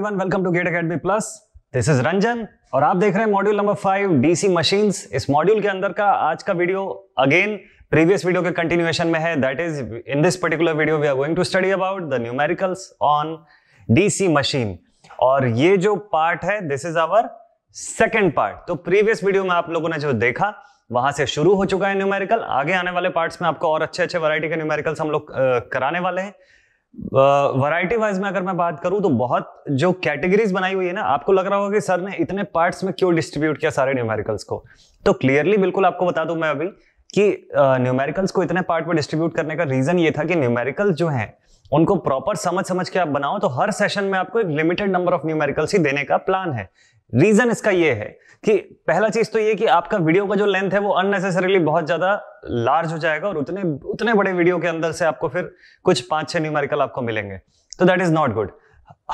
Everyone welcome to GATE academy plus this is Ranjan और आप देख रहे हैं module number five DC machines इस मॉड्यूल के अंदर का आज का वीडियो अगेन प्रीवियस वीडियो के कंटिन्यूएशन में है that is in this particular video we are going to study about the numericals on DC machine और ये जो पार्ट है this is our second part तो प्रीवियस वीडियो में आप लोगों ने जो देखा वहां से शुरू हो चुका है न्यूमेरिकल आगे आने वाले पार्ट्स में आपको और अच्छे अच्छे वैरायटी के न्यूमेरिकल्स हम लोग कराने वाले हैं वैरायटी वाइज में अगर मैं बात करूं तो बहुत जो कैटेगरीज बनाई हुई है ना आपको लग रहा होगा कि सर ने इतने पार्ट्स में क्यों डिस्ट्रीब्यूट किया सारे न्यूमेरिकल्स को तो क्लियरली बिल्कुल आपको बता दूं मैं अभी कि न्यूमेरिकल्स को इतने पार्ट में डिस्ट्रीब्यूट करने का रीजन ये था कि न्यूमेरिकल्स जो है उनको प्रॉपर समझ समझ के आप बनाओ तो हर सेशन में आपको एक लिमिटेड नंबर ऑफ न्यूमेरिकल्स ही देने का प्लान है रीजन इसका ये है कि पहला चीज तो ये कि आपका वीडियो का जो लेंथ है वो अननेसेसरीली बहुत ज्यादा लार्ज हो जाएगा और उतने उतने बड़े वीडियो के अंदर से आपको फिर कुछ पांच छह न्यूमेरिकल आपको मिलेंगे तो दैट इज नॉट गुड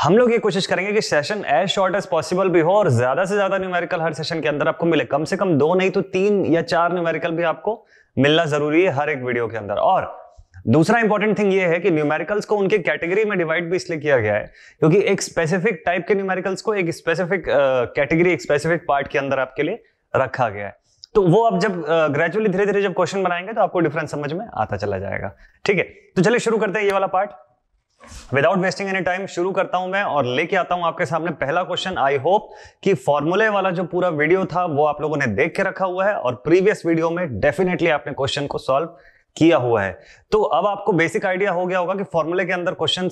हम लोग ये कोशिश करेंगे कि session as short as possible भी हो और ज्यादा से ज्यादा न्यूमेरिकल हर सेशन के अंदर आपको मिले कम से कम दो नहीं तो तीन या चार न्यूमेरिकल भी आपको मिलना जरूरी है हर एक वीडियो के अंदर और दूसरा इंपॉर्टेंट थिंग ये है कि न्यूमेरिकल्स को उनके कैटेगरी में डिवाइड भी इसलिए किया गया है क्योंकि एक स्पेसिफिक टाइप के न्यूमेरिकल्स को एक स्पेसिफिक कैटेगरी एक स्पेसिफिक पार्ट के अंदर आपके लिए रखा गया है तो वो आप जब ग्रेजुअली धीरे धीरे जब क्वेश्चन बनाएंगे तो आपको डिफरेंस समझ में आता चला जाएगा ठीक है तो चलिए शुरू करते हैं ये वाला part without wasting any time शुरू करता हूं मैं और लेके आता हूं आपके सामने पहला क्वेश्चन आई होप कि फॉर्मूले वाला जो पूरा वीडियो था वो आप लोगों ने देख के रखा हुआ है और प्रीवियस वीडियो में डेफिनेटली आपने क्वेश्चन को सॉल्व किया हुआ है तो अब आपको बेसिक आइडिया हो गया होगा कि फॉर्मूले के अंदर क्वेश्चन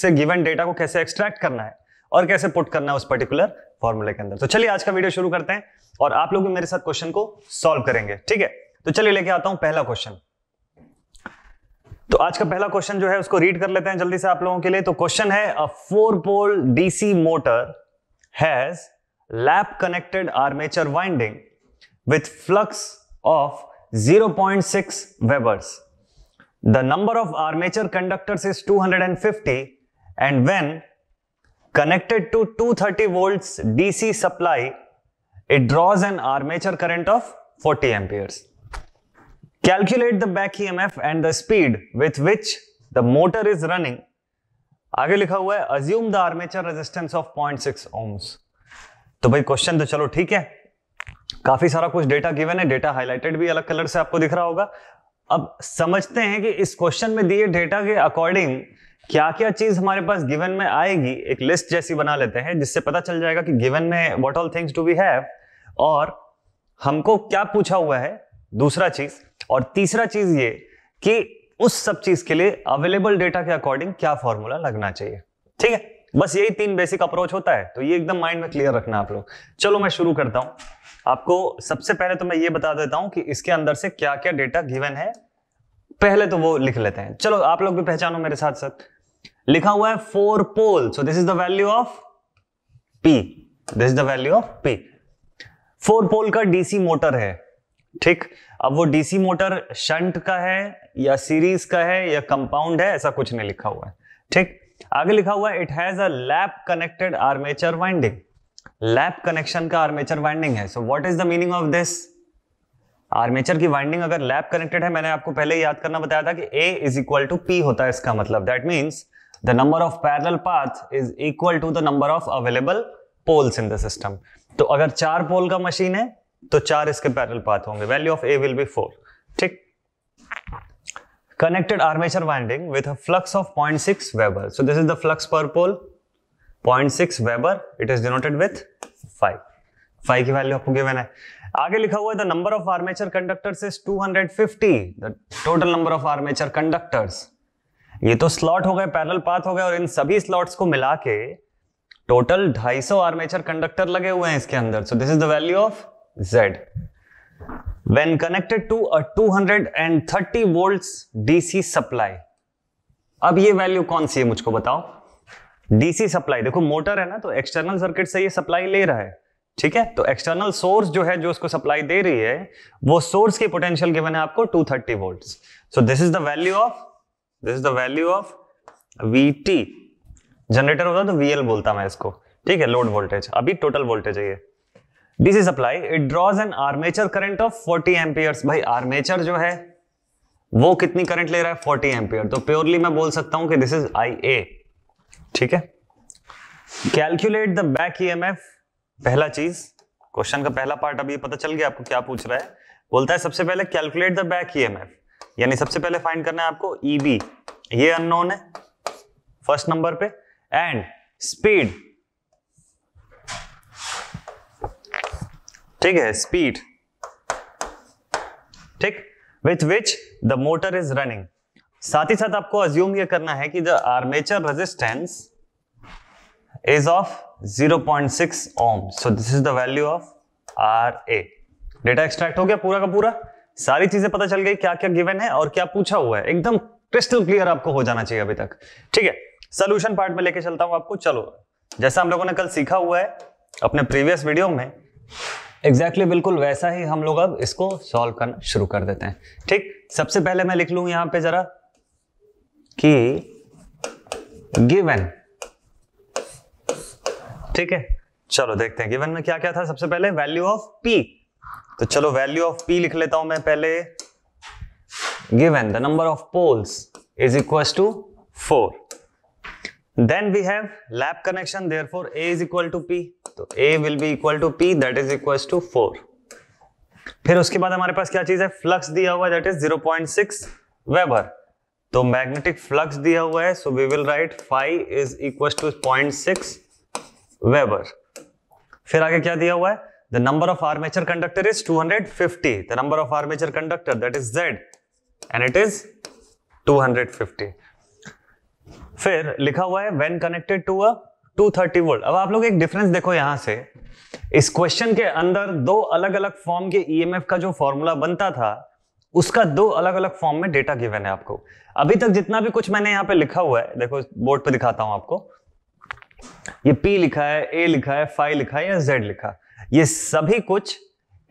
से गिवन डेटा को कैसे एक्सट्रैक्ट करना है और कैसे पुट करना है उस पर्टिकुलर फॉर्मूले के अंदर तो चलिए आज का वीडियो शुरू करते हैं और आप लोग भी मेरे साथ क्वेश्चन को सॉल्व करेंगे ठीक है तो चलिए लेके आता हूं पहला क्वेश्चन तो आज का पहला क्वेश्चन जो है उसको रीड कर लेते हैं जल्दी से आप लोगों के लिए तो क्वेश्चन है a four pole DC motor has lap connected armature winding with flux of 0.6 Webers. The number of armature conductors is 250 and when connected to 230 volts DC supply, it draws an armature current of 40 amperes. Calculate the back EMF and the speed with which the motor is running. आगे लिखा हुआ है assume the armature resistance of 0.6 ohms तो भाई question तो चलो ठीक है काफी सारा कुछ डेटा गिवन है डेटा हाईलाइटेड भी अलग कलर से आपको दिख रहा होगा अब समझते हैं कि इस क्वेश्चन में दिए डेटा के अकॉर्डिंग क्या क्या चीज हमारे पास गिवन में आएगी एक लिस्ट जैसी बना लेते हैं जिससे पता चल जाएगा कि गिवन में what all things do we have और हमको क्या पूछा हुआ है दूसरा चीज और तीसरा चीज ये कि उस सब चीज के लिए अवेलेबल डेटा के अकॉर्डिंग क्या फॉर्मूला लगना चाहिए ठीक है बस यही तीन बेसिक अप्रोच होता है तो ये एकदम माइंड में क्लियर रखना आप लोग चलो मैं शुरू करता हूं आपको सबसे पहले तो मैं ये बता देता हूं कि इसके अंदर से क्या क्या डेटा गिवन है पहले तो वो लिख लेते हैं चलो आप लोग भी पहचानो मेरे साथ साथ लिखा हुआ है four pole so this is the value of P this is the value of P four pole का डीसी मोटर है ठीक अब वो डीसी मोटर शंट का है या सीरीज का है या कंपाउंड है ऐसा कुछ नहीं लिखा हुआ है ठीक आगे लिखा हुआ है it has a lap connected armature winding lap connection का आर्मेचर वाइंडिंग है so what is the meaning of this armature की वाइंडिंग अगर लैप कनेक्टेड है मैंने आपको पहले याद करना बताया था कि A is equal to P होता है इसका मतलब that means the number of parallel path is equal to the number of available poles in the system तो अगर चार पोल का मशीन है तो चार इसके पैरल पाथ होंगे value of A will be four ठीक connected armature winding with flux of six weber so this is the flux per pole 0.6 weber it is denoted with 5 5 की वैल्यू आपको गिवन है आगे लिखा हुआ है the number of armature conductors is 250 the total number of armature conductors ये तो slot हो गए पैरेलल पाथ हो गए और इन सभी स्लॉट्स को मिला के टोटल 250 आर्मेचर कंडक्टर लगे हुए हैं इसके अंदर so this is the value of Z. When connected to a 230 volts DC supply, अब ये वैल्यू कौन सी है मुझको बताओ डीसी सप्लाई देखो मोटर है ना तो एक्सटर्नल सर्किट से ये सप्लाई ले रहा है ठीक है तो एक्सटर्नल सोर्स जो है जो उसको सप्लाई दे रही है वो सोर्स की पोटेंशियल गिवन है आपको 230 thirty volt so this is the value of this is the value of V T generator होता तो वीएल बोलता मैं इसको ठीक है लोड वोल्टेज अभी टोटल वोल्टेज है ये DC supply it draws an armature current of 40 amperes भाई आर्मेचर जो है वो कितनी करंट ले रहा है 40 एम्पियर तो प्योरली मैं बोल सकता हूं कि दिस इज आई ए ठीक है कैलकुलेट द बैक ईएमएफ पहला चीज क्वेश्चन का पहला पार्ट अभी पता चल गया आपको क्या पूछ रहा है बोलता है सबसे पहले कैलकुलेट द बैक ईएमएफ यानी सबसे पहले फाइंड करना है आपको ईबी e ये अननोन है फर्स्ट नंबर पे एंड स्पीड ठीक है स्पीड ठीक with which the motor is running साथ ही साथ आपको अज्यूम ये करना है कि the armature resistance is of 0.6 so this is the value of R A data extract हो गया पूरा का पूरा सारी चीजें पता चल गई क्या क्या गिवन है और क्या पूछा हुआ है एकदम क्रिस्टल क्लियर आपको हो जाना चाहिए अभी तक ठीक है सोल्यूशन पार्ट में लेके चलता हूं आपको चलो जैसा हम लोगों ने कल सीखा हुआ है अपने प्रीवियस वीडियो में एग्जैक्टली exactly बिल्कुल वैसा ही हम लोग अब इसको सॉल्व करना शुरू कर देते हैं ठीक सबसे पहले मैं लिख लू यहां पे जरा कि गिवन ठीक है चलो देखते हैं गिवन में क्या क्या था सबसे पहले वैल्यू ऑफ पी तो चलो वैल्यू ऑफ पी लिख लेता हूं मैं पहले given the number of poles is equal to four then we have lap connection therefore A is equal to P तो A will be equal to P that is equal to four फिर उसके बाद हमारे पास क्या चीज है flux दिया हुआ that is zero point six weber तो मैग्नेटिक फ्लक्स दिया हुआ है so we will write phi is equal to point six weber फिर आगे क्या दिया हुआ है the number of armature conductor is 250 the number of armature conductor that is Z and it is 250 फिर लिखा हुआ है when connected to a 230 volt अब आप लोग एक डिफरेंस देखो यहां से इस क्वेश्चन के अंदर दो अलग अलग फॉर्म के ईएमएफ e का जो फॉर्मूला बनता था उसका दो अलग अलग फॉर्म में डेटा गिवन है आपको अभी तक जितना भी कुछ मैंने यहाँ पे लिखा हुआ है देखो बोर्ड पे दिखाता हूं आपको ये P लिखा है A लिखा है फाइव लिखा है या Z लिखा ये सभी कुछ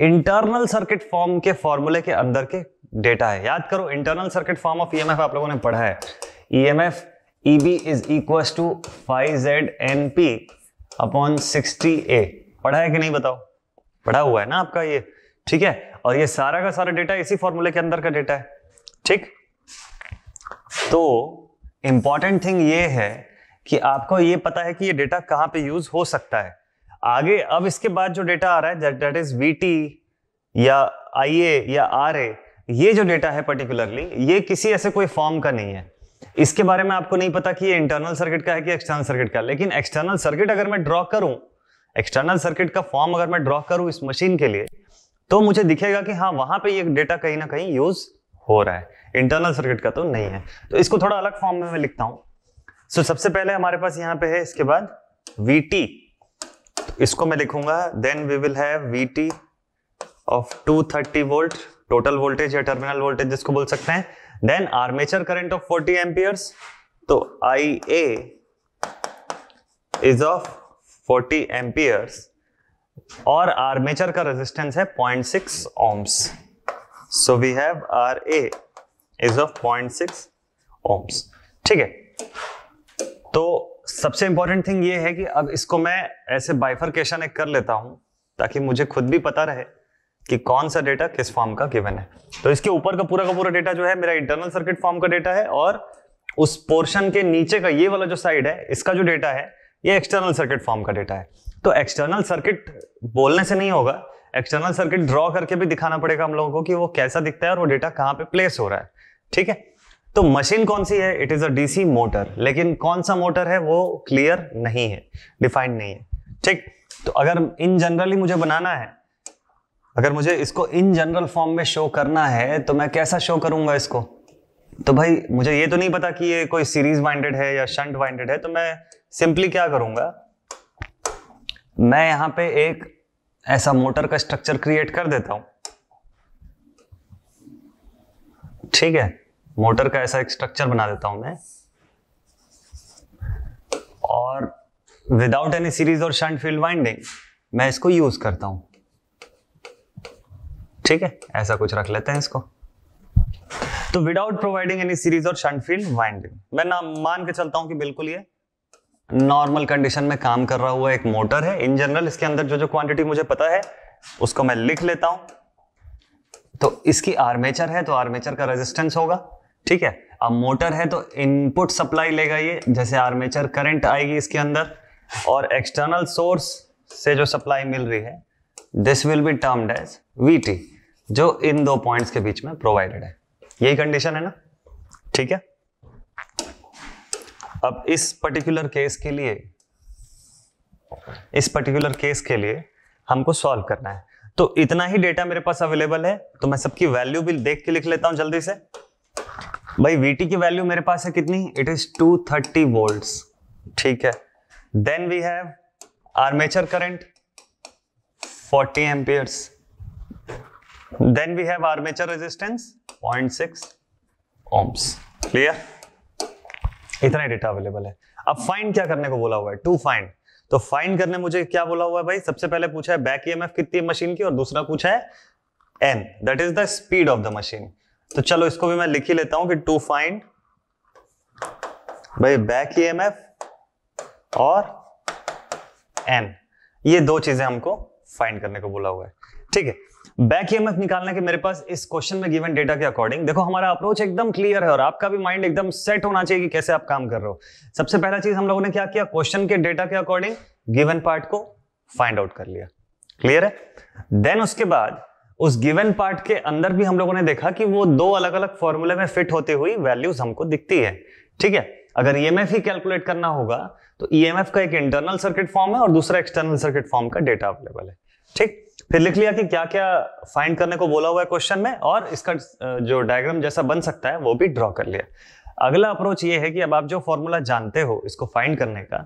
इंटरनल सर्किट फॉर्म के फॉर्मूले के अंदर के डेटा है याद करो internal circuit form of EMF आप लोगों ने पढ़ा है EMF B is equal to five Z N P upon sixty A पढ़ा है कि नहीं बताओ पढ़ा हुआ है ना आपका ये ठीक है और ये सारा का सारा डेटा इसी फॉर्मूले के अंदर का डेटा है ठीक तो इंपॉर्टेंट थिंग ये है कि आपको ये पता है कि ये डेटा कहां पे यूज हो सकता है आगे अब इसके बाद जो डेटा आ रहा है दैट इज वी या आई या आर ये जो डेटा है पर्टिकुलरली ये किसी ऐसे कोई फॉर्म का नहीं है इसके बारे में आपको नहीं पता कि ये इंटरनल सर्किट का है कि एक्सटर्नल सर्किट का लेकिन एक्सटर्नल सर्किट अगर मैं ड्रॉ करूं एक्सटर्नल सर्किट का फॉर्म अगर मैं ड्रॉ करूं इस मशीन के लिए तो मुझे दिखेगा कि हाँ वहां पे ये डेटा कहीं ना कहीं यूज हो रहा है इंटरनल सर्किट का तो नहीं है तो इसको थोड़ा अलग फॉर्म में मैं लिखता हूं सो so, सबसे पहले हमारे पास यहां पे है इसके बाद वी टी तो इसको मैं लिखूंगा then we will have V T of 230 volt total voltage या टर्मिनल वोल्टेज जिसको बोल सकते हैं then armature current of 40 amperes तो I A is of 40 amperes और आर्मेचर का रेजिस्टेंस है 0.6 ohms so we have R A is of 0.6 ohms ठीक है तो सबसे इंपॉर्टेंट थिंग ये है कि अब इसको मैं ऐसे बाइफरकेशन एक कर लेता हूं ताकि मुझे खुद भी पता रहे कि कौन सा डेटा किस फॉर्म का गिवन है तो इसके ऊपर का पूरा का पूरा डेटा जो है मेरा इंटरनल सर्किट फॉर्म का डेटा है और उस पोर्शन के नीचे का ये वाला जो साइड है इसका जो डेटा है ये एक्सटर्नल सर्किट फॉर्म का डेटा है तो एक्सटर्नल सर्किट बोलने से नहीं होगा एक्सटर्नल सर्किट ड्रॉ करके भी दिखाना पड़ेगा हम लोगों को कि वो कैसा दिखता है और वो डेटा कहाँ पे प्लेस हो रहा है ठीक है तो मशीन कौन सी है it is a DC motor लेकिन कौन सा मोटर है वो क्लियर नहीं है डिफाइंड नहीं है ठीक तो अगर इन जनरली मुझे बनाना है अगर मुझे इसको इन जनरल फॉर्म में शो करना है तो मैं कैसा शो करूंगा इसको तो भाई मुझे ये तो नहीं पता कि ये कोई सीरीज वाइंडेड है या शंट वाइंडेड है तो मैं सिंपली क्या करूंगा मैं यहां पे एक ऐसा मोटर का स्ट्रक्चर क्रिएट कर देता हूं ठीक है मोटर का ऐसा एक स्ट्रक्चर बना देता हूं मैं और विदाउट एनी सीरीज और शंट फील्ड वाइंडिंग मैं इसको यूज करता हूं ठीक है ऐसा कुछ रख लेते हैं इसको तो विदाउट प्रोवाइडिंग एनी सीरीज और शंट फील्ड वाइंडिंग मैं ना मान के चलता हूं कि बिल्कुल ये नॉर्मल कंडीशन में काम कर रहा हुआ एक मोटर है इन जनरल इसके अंदर जो जो क्वांटिटी मुझे पता है उसको मैं लिख लेता हूं तो इसकी आर्मेचर है तो आर्मेचर का रेजिस्टेंस होगा ठीक है अब मोटर है तो इनपुट सप्लाई लेगा ये जैसे आर्मेचर करंट आएगी इसके अंदर और एक्सटर्नल सोर्स से जो सप्लाई मिल रही है this will be termed as VT जो इन दो पॉइंट्स के बीच में प्रोवाइडेड है यही कंडीशन है ना ठीक है अब इस पर्टिकुलर केस के लिए इस पर्टिकुलर केस के लिए हमको सॉल्व करना है तो इतना ही डेटा मेरे पास अवेलेबल है तो मैं सबकी वैल्यू भी देख के लिख लेता हूं जल्दी से भाई VT की वैल्यू मेरे पास है कितनी इट इज 230 थर्टी वोल्ट ठीक है then we have armature current 40 amperes then we have armature resistance 0.6 ohms clear इतना ही डेटा अवेलेबल है अब फाइन क्या करने को बोला हुआ है टू फाइन तो फाइन करने मुझे क्या बोला हुआ है भाई सबसे पहले पूछा है बैक ई कितनी है मशीन की और दूसरा पूछा है N that is the speed of the machine तो चलो इसको भी मैं लिख ही लेता हूं कि टू फाइन भाई बैक ई और एन ये दो चीजें हमको फाइंड करने को बोला हुआ है ठीक है बैक एफ निकालने के मेरे पास इस क्वेश्चन में गिवन डेटा के अकॉर्डिंग देखो हमारा अप्रोच एकदम क्लियर है और आपका भी माइंड एकदम सेट होना चाहिए कि कैसे आप काम कर रहे हो सबसे पहला चीज हम लोगों ने क्या किया क्वेश्चन के डेटा के अकॉर्डिंग गिवन पार्ट को फाइंड आउट कर लिया क्लियर है देन उसके बाद उस गिवन पार्ट के अंदर भी हम लोगों ने देखा कि वो दो अलग अलग फॉर्मूले में फिट होती हुई वैल्यूज हमको दिखती है ठीक है अगर ईएमएफ e ही कैलकुलेट करना होगा तो ईएमएफ e का एक इंटरनल सर्किट फॉर्म है और दूसरा एक्सटर्नल सर्किट फॉर्म का डेटा अवेलेबल है ठीक फिर लिख लिया कि क्या क्या फाइंड करने को बोला हुआ है क्वेश्चन में और इसका जो डायग्राम जैसा बन सकता है वो भी ड्रॉ कर लिया अगला अप्रोच ये है कि अब आप जो फॉर्मूला जानते हो इसको फाइंड करने का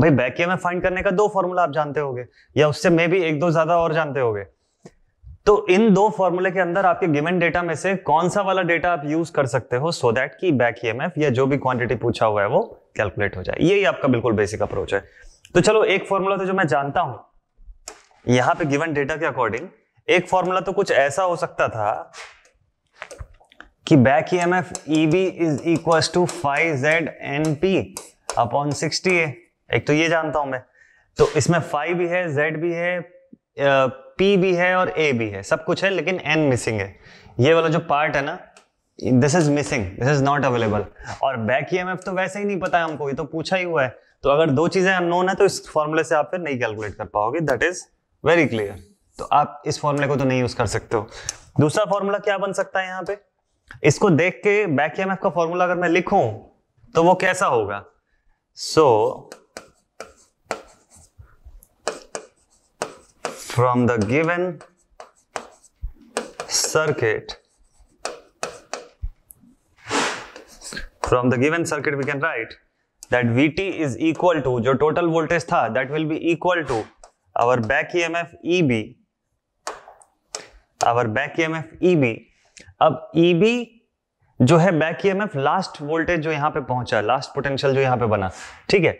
भाई बैक में फाइंड करने का दो फॉर्मूला आप जानते हो या उससे मे भी एक दो ज्यादा और जानते हो तो इन दो फॉर्मूले के अंदर आपके गिवन डेटा में से कौन सा वाला डेटा आप यूज कर सकते हो सो दैट की बैक ईएमएफ या जो भी क्वांटिटी पूछा हुआ है वो कैलकुलेट हो जाए यही आपका बिल्कुल बेसिक अप्रोच है तो चलो एक फॉर्मूला तो जो मैं जानता हूं यहाँ पे गिवन डेटा के अकॉर्डिंग एक फॉर्मूला तो कुछ ऐसा हो सकता था कि back E M F E B is equal to five Z N P upon sixty A एक तो ये जानता हूं मैं तो इसमें फाइव भी है जेड भी है पी भी है और ए भी है सब कुछ है लेकिन एन मिसिंग है ये वाला जो पार्ट है ना this is missing this is not available और बैक ई एम एफ तो वैसे ही नहीं पता है हमको ये तो पूछा ही हुआ है तो अगर दो चीजें अननोन है तो इस फॉर्मूले से आप फिर नहीं कैलकुलेट कर पाओगे दैट इज वेरी क्लियर तो आप इस फॉर्मूले को तो नहीं यूज कर सकते हो दूसरा फॉर्मूला क्या बन सकता है यहाँ पे इसको देख के बैक एम का फॉर्मूला अगर मैं लिखूं तो वो कैसा होगा so from the given circuit from the given circuit we can write that V T is equal to जो टोटल वोल्टेज था that will be equal to our back EMF EB, our back EMF EB, अब EB जो है back EMF last voltage जो यहां पे पहुंचा last potential जो यहां पे बना ठीक है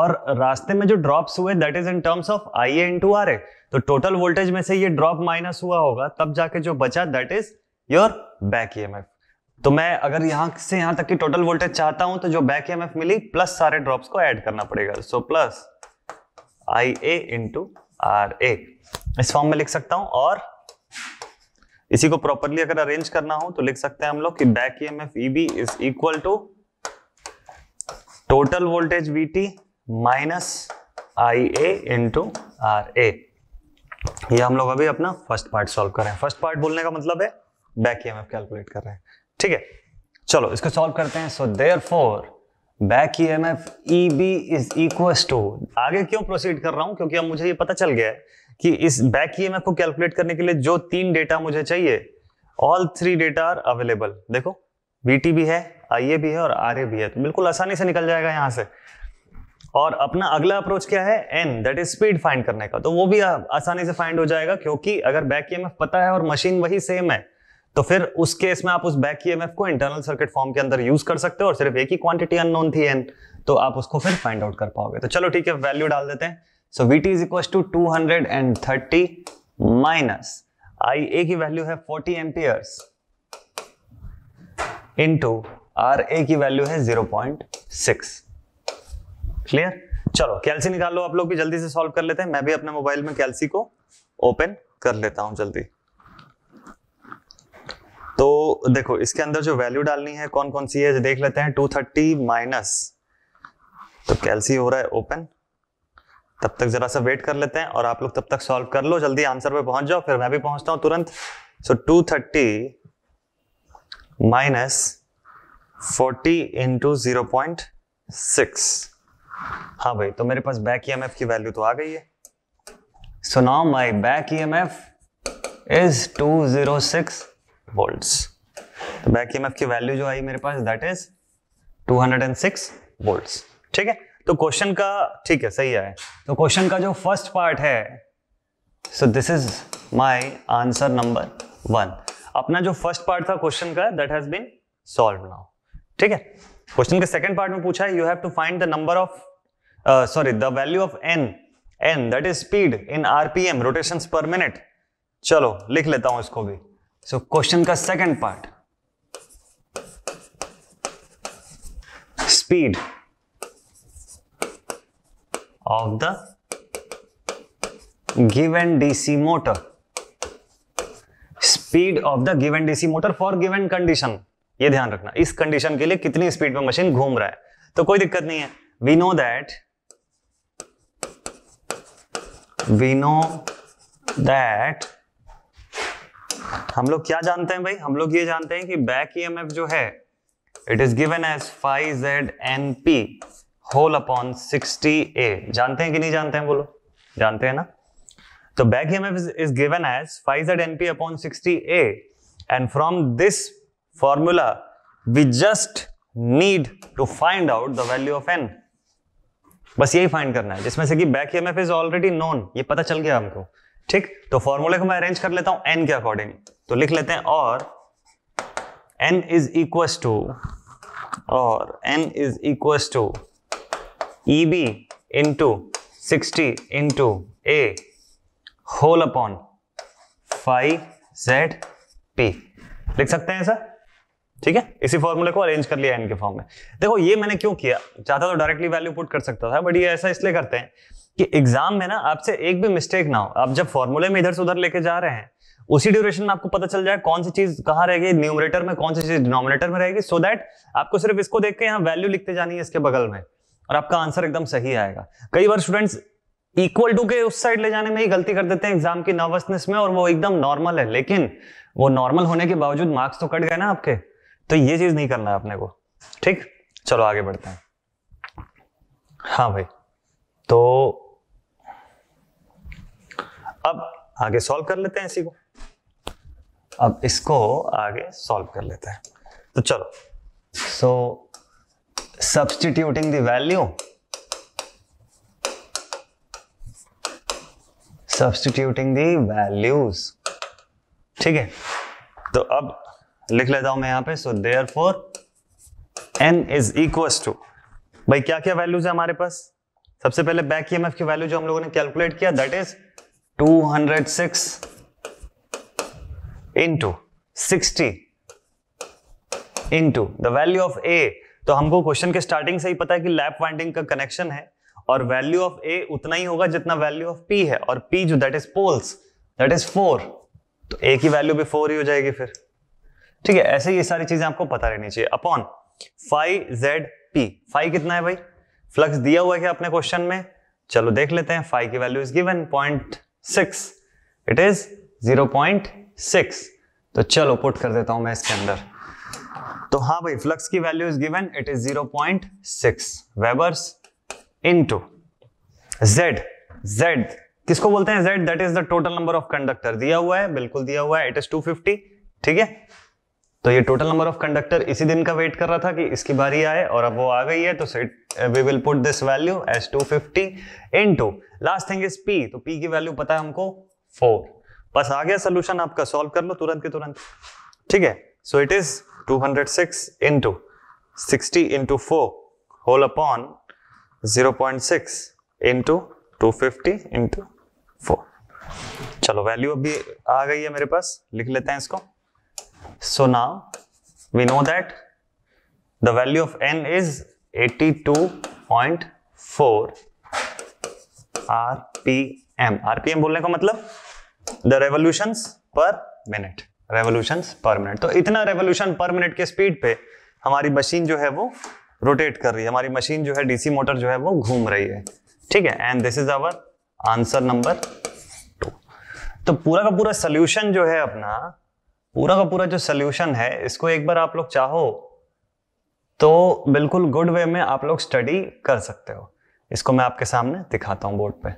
और रास्ते में जो ड्रॉप्स हुए that is in terms of I A into R A तो टोटल वोल्टेज में से ये ड्रॉप माइनस हुआ होगा तब जाके जो बचा that is your back EMF तो मैं अगर यहां से यहां तक की टोटल वोल्टेज चाहता हूं तो जो बैक एफ मिली प्लस सारे ड्रॉप्स को एड करना पड़ेगा so so plus I A into R A इस फॉर्म में लिख सकता हूं और इसी को प्रॉपरली अगर अरेंज करना हो तो लिख सकते हैं हम लोग कि back E M F E B is equal to total voltage V T minus I A into R A ये हम लोग अभी अपना फर्स्ट पार्ट सॉल्व कर रहे हैं फर्स्ट पार्ट बोलने का मतलब है back E M F calculate कर रहे हैं ठीक है चलो इसको सॉल्व करते हैं so therefore back E M F E B is equal to आगे क्यों प्रोसीड कर रहा हूं क्योंकि अब मुझे ये पता चल गया है कि इस बैक ई एम एफ को कैलकुलेट करने के लिए जो तीन डेटा मुझे चाहिए all three data are available देखो टी भी है आई भी है और आर भी है तो बिल्कुल आसानी से निकल जाएगा यहां से और अपना अगला अप्रोच क्या है N that is speed find करने का तो वो भी आसानी से फाइंड हो जाएगा क्योंकि अगर बैक ई एम एफ पता है और मशीन वही सेम है तो फिर उस केस में आप उस बैक ईएमएफ को इंटरनल सर्किट फॉर्म के अंदर यूज कर सकते हो और सिर्फ एक ही क्वांटिटी अननोन थी एन तो आप उसको फिर फाइंड आउट कर पाओगे तो चलो ठीक है वैल्यू डाल देते हैं so V T is equal to two hundred and thirty minus I A की वैल्यू है forty amperes into R A की वैल्यू है जीरो पॉइंट सिक्स क्लियर चलो कैलसी निकाल लो आप लोग भी जल्दी से सॉल्व कर लेते हैं मैं भी अपने मोबाइल में कैलसी को ओपन कर लेता हूं जल्दी तो देखो इसके अंदर जो वैल्यू डालनी है कौन कौन सी है देख लेते हैं 230 माइनस तो कैलसी हो रहा है ओपन तब तक जरा सा वेट कर लेते हैं और आप लोग तब तक सॉल्व कर लो जल्दी आंसर पे पहुंच जाओ फिर मैं भी पहुंचता हूं तुरंत so two thirty minus forty into zero point six हाँ भाई तो मेरे पास बैक ई की वैल्यू तो आ गई है so now my back E M F is two zero six volt तो बैक ईएमएफ की वैल्यू जो आई मेरे पास दैट इज 206 वोल्ट्स ठीक है तो क्वेश्चन का ठीक है सही है तो क्वेश्चन का जो फर्स्ट पार्ट है so this is my answer number one अपना जो फर्स्ट पार्ट था क्वेश्चन का that has been solve now ठीक है क्वेश्चन के सेकंड पार्ट में पूछा है you have to find the number of sorry the value of N N that is speed in RPM rotation per minute चलो लिख लेता हूं इसको भी सो क्वेश्चन का second part speed of the given DC motor speed of the given DC motor for given condition ये ध्यान रखना इस कंडीशन के लिए कितनी स्पीड में मशीन घूम रहा है तो कोई दिक्कत नहीं है we know that we know that हम लोग क्या जानते हैं भाई हम लोग ये जानते हैं कि बैक ईएमएफ जो है it is given as five Z N P whole upon sixty A जानते हैं कि नहीं जानते हैं बोलो जानते हैं ना तो back EMF is given as five Z N P upon sixty A and from this formula we just need to find out the value of N बस यही फाइंड करना है जिसमें से कि back EMF is already known ये पता चल गया हमको ठीक तो फॉर्मूले को मैं अरेंज कर लेता हूं एन के अकॉर्डिंग तो लिख लेते हैं और एन इज इक्व टू और N is equal to E B into sixty into A whole upon five Z P लिख सकते हैं सर ठीक है इसी फॉर्मूले को अरेंज कर लिया एन के फॉर्म में देखो ये मैंने क्यों किया चाहता तो डायरेक्टली वैल्यू पुट कर सकता था बट ये ऐसा इसलिए करते हैं कि एग्जाम में ना आपसे एक भी मिस्टेक ना हो आप जब फॉर्मूले में इधर से उधर लेके जा रहे हैं उसी ड्यूरेशन में आपको पता चल जाए कौन सी चीज कहाँ रहेगी न्यूमरेटर में कौन सी चीज डिनोमिनेटर में रहेगी सो so दैट आपको सिर्फ इसको देख के यहाँ वैल्यू लिखते जानी है इसके बगल में और आपका आंसर एकदम सही आएगा कई बार स्टूडेंट्स इक्वल टू के उस साइड ले जाने में ही गलती कर देते हैं एग्जाम की नर्वसनेस में और वो एकदम नॉर्मल है लेकिन वो नॉर्मल होने के बावजूद मार्क्स तो कट गए ना आपके तो ये चीज नहीं करना है अपने को ठीक चलो आगे बढ़ते हैं हाँ भाई तो अब आगे सॉल्व कर लेते हैं इसी को अब इसको आगे सॉल्व कर लेते हैं तो चलो so substituting the value substituting the values ठीक है तो अब लिख लेता हूं मैं यहां पे so therefore N is equals to भाई क्या क्या वैल्यूज है हमारे पास सबसे पहले बैक ईएमएफ की वैल्यू जो हम लोगों ने कैलकुलेट किया that is 206 into 60 into the value of a तो हमको क्वेश्चन के स्टार्टिंग से ही पता है कि लैप वाइंडिंग का कनेक्शन है और वैल्यू ऑफ ए उतना ही होगा जितना वैल्यू ऑफ पी है और पी जो that is poles that is four तो ए की वैल्यू भी फोर ही हो जाएगी फिर ठीक है ऐसे ये सारी चीजें आपको पता रहनी चाहिए upon five Z P five कितना है भाई फ्लक्स दिया हुआ है क्या अपने क्वेश्चन में चलो देख लेते हैं फाइव की value is given point six it is zero point six तो चलो पुट कर देता हूं मैं इसके अंदर तो हाँ भाई फ्लक्स की value is given it is zero point six webers into Z Z किसको बोलते हैं Z that is the total number of conductor दिया हुआ है बिल्कुल दिया हुआ है इट इज फिफ्टी ठीक है तो ये टोटल नंबर ऑफ कंडक्टर इसी दिन का वेट कर रहा था कि इसकी बारी आए और अब वो आ गई है तो we will put this value as two fifty into last thing is P तो पी की वैल्यू पता है हमको फोर बस आ गया सोल्यूशन आपका सॉल्व कर लो तुरंत के तुरंत ठीक है so it is 206 hundred six into sixty into four whole upon zero point six into two fifty into four चलो वैल्यू अभी आ गई है मेरे पास लिख लेते हैं इसको So now we know that the value of n is 82.4 RPM. RPM बोलने का मतलब the revolutions per minute revolutions per minute तो इतना रेवोल्यूशन पर मिनट के स्पीड पे हमारी मशीन जो है वो रोटेट कर रही है हमारी मशीन जो है डीसी मोटर जो है वो घूम रही है ठीक है and this is our answer number two तो पूरा का पूरा सोल्यूशन जो है अपना पूरा का पूरा जो सोल्यूशन है इसको एक बार आप लोग चाहो तो बिल्कुल गुड वे में आप लोग स्टडी कर सकते हो इसको मैं आपके सामने दिखाता हूं बोर्ड पे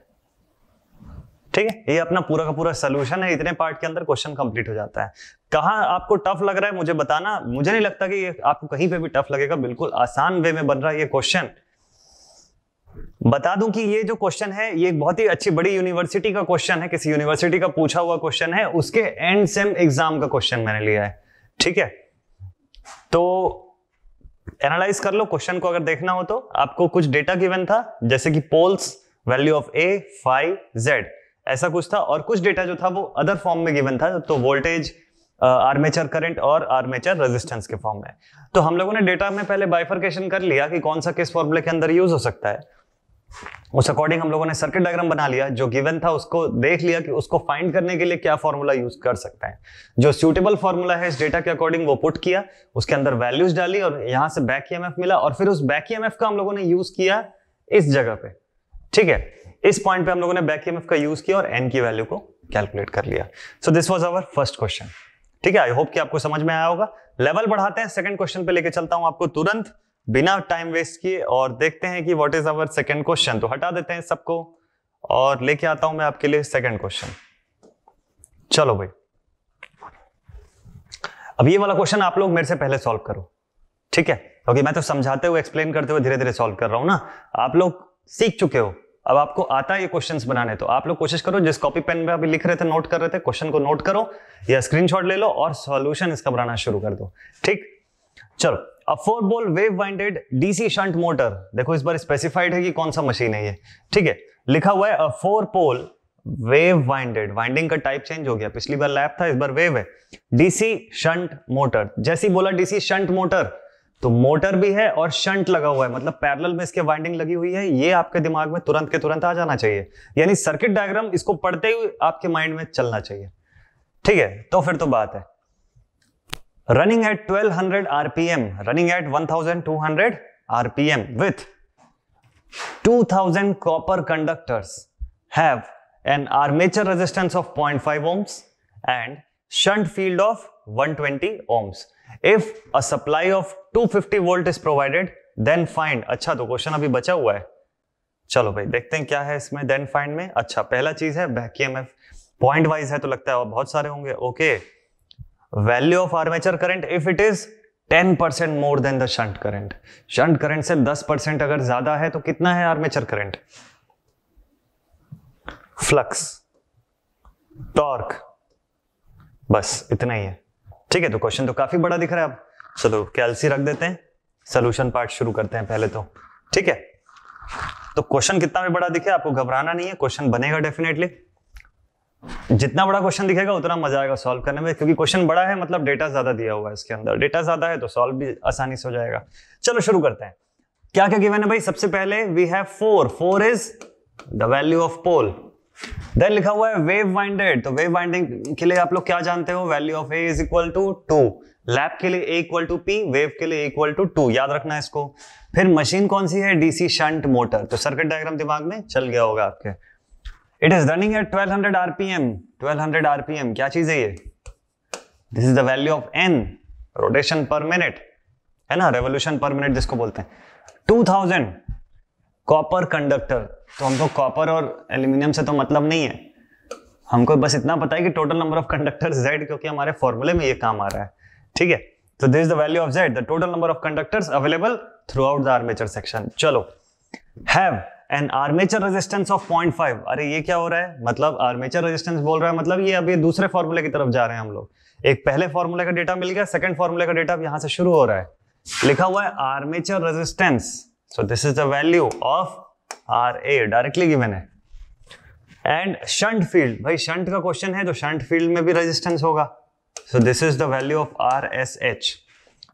ठीक है ये अपना पूरा का पूरा सोल्यूशन है इतने पार्ट के अंदर क्वेश्चन कंप्लीट हो जाता है कहा आपको टफ लग रहा है मुझे बताना मुझे नहीं लगता कि ये आपको कहीं पे भी टफ लगेगा बिल्कुल आसान वे में बन रहा है ये क्वेश्चन बता दूं कि ये जो क्वेश्चन है ये बहुत ही अच्छी बड़ी यूनिवर्सिटी का क्वेश्चन है किसी यूनिवर्सिटी का पूछा हुआ क्वेश्चन है उसके एंड सेम एग्जाम का क्वेश्चन मैंने लिया है ठीक है तो एनालाइज कर लो क्वेश्चन को अगर देखना हो तो आपको कुछ डेटा गिवन था जैसे कि poles value of A five Z ऐसा कुछ था और कुछ डेटा जो था वो अदर फॉर्म में गिवन था तो वोल्टेज आर्मेचर करंट और आर्मेचर रेजिस्टेंस के फॉर्म में तो हम लोगों ने डेटा में पहले बाइफरकेशन कर लिया कि कौन सा किस फॉर्मूले के अंदर यूज हो सकता है उस अकॉर्डिंग हम लोगों ने सर्किट डायग्राम बना लिया जो गिवन था उसको देख लिया कि उसको फाइंड करने के लिए क्या फॉर्मूला यूज कर सकते हैं जो सूटेबल फॉर्मूला है इस डेटा के अकॉर्डिंग वो पुट किया उसके अंदर वैल्यूज डाली और यहां से बैक ई मिला और फिर उस बैक ई का हम लोगों ने यूज किया इस जगह पे ठीक है इस पॉइंट पे हम लोगों ने बैक ई का यूज किया और एन की वैल्यू को कैलकुलेट कर लिया so this was our first question ठीक है आई होप कि आपको समझ में आया होगा लेवल बढ़ाते हैं सेकंड क्वेश्चन पे लेके चलता हूं आपको तुरंत बिना टाइम वेस्ट किए और देखते हैं कि what is our second question तो हटा देते हैं सबको और लेके आता हूं मैं आपके लिए सेकंड क्वेश्चन चलो भाई अब ये वाला क्वेश्चन आप लोग मेरे से पहले सॉल्व करो ठीक है क्योंकि मैं तो समझाते हुए एक्सप्लेन करते हुए धीरे धीरे सॉल्व कर रहा हूं ना आप लोग सीख चुके हो अब आपको आता है ये क्वेश्चंस बनाने तो आप लोग कोशिश करो जिस कॉपी पेन में अभी लिख रहे थे नोट कर रहे थे क्वेश्चन को नोट करो या स्क्रीनशॉट ले लो और सॉल्यूशन इसका बनाना शुरू कर दो ठीक चलो अब four pole wave winded DC shunt motor देखो इस बार स्पेसिफाइड है कि कौन सा मशीन है ये ठीक है लिखा हुआ है four pole wave winded winding का टाइप चेंज हो गया पिछली बार लैप था इस बार वेव है डीसी शंट मोटर जैसी बोला डीसी शंट मोटर तो मोटर भी है और शंट लगा हुआ है मतलब पैरेलल में इसके वाइंडिंग लगी हुई है ये आपके दिमाग में तुरंत के तुरंत आ जाना चाहिए यानी सर्किट डायग्राम इसको पढ़ते ही आपके माइंड में चलना चाहिए ठीक है तो फिर तो बात है running at 1200 RPM running at 1200 RPM with 2000 copper conductors have an armature resistance of 0.5 five ohms and shunt field of one twenty ohms if a supply of 250 fifty volt is provided then find अच्छा तो question अभी बचा हुआ है चलो भाई देखते हैं क्या है इसमें देन फाइंड में अच्छा पहला चीज है back E M F point wise है तो लगता है बहुत सारे होंगे okay okay. Value of armature current if it is 10 percent more than the shunt current shunt current से 10 परसेंट अगर ज्यादा है तो कितना है आर्मेचर करंट फ्लक्स टॉर्क बस इतना ही है ठीक है तो क्वेश्चन तो काफी बड़ा दिख रहा है अब चलो कैलसी रख देते हैं सोल्यूशन पार्ट शुरू करते हैं पहले तो ठीक है तो क्वेश्चन कितना भी बड़ा दिखे आपको घबराना नहीं है क्वेश्चन बनेगा डेफिनेटली जितना बड़ा क्वेश्चन दिखेगा उतना मजा आएगा सॉल्व करने में क्योंकि क्वेश्चन बड़ा है मतलब डेटा ज्यादा दिया हुआ है इसके अंदर डेटा ज्यादा है तो सॉल्व भी आसानी से हो जाएगा चलो शुरू करते हैं क्या क्या गिवन है भाई सबसे पहले we have four four is the value of pole then लिखा हुआ है वेव वाइंडेड तो वेव वाइंडिंग के लिए आप लोग क्या जानते हो value of A is equal to two lap के लिए A equal to P wave के लिए इक्वल टू टू याद रखना है इसको फिर मशीन कौन सी है डीसी शंट मोटर तो सर्किट डायग्राम दिमाग में चल गया होगा आपके it is running at 1200 RPM 1200 RPM क्या चीज है ये this is the value of N rotation per minute है ना रेवोल्यूशन पर मिनट जिसको बोलते हैं 2000 कॉपर कंडक्टर तो हमको कॉपर और एल्यूमिनियम से तो मतलब नहीं है हमको बस इतना पता है कि total number of conductor Z क्योंकि हमारे फॉर्मूले में ये काम आ रहा है ठीक है तो this is the value of Z the total number of conductors available throughout the armature section चलो have and armature resistance of 0.5 अरे ये क्या हो रहा है मतलब आर्मेचर रेजिस्टेंस बोल रहा है मतलब ये अभी दूसरे फॉर्मूले की तरफ जा रहे हैं हम लोग एक पहले फॉर्मूले का डेटा मिल गया सेकंड फॉर्मूले का डेटा यहां से शुरू हो रहा है लिखा हुआ है armature resistance so this is the value of R A directly given है एंड शंट फील्ड भाई शंट का क्वेश्चन है तो शंट फील्ड में भी रेजिस्टेंस होगा so this is the value of R S H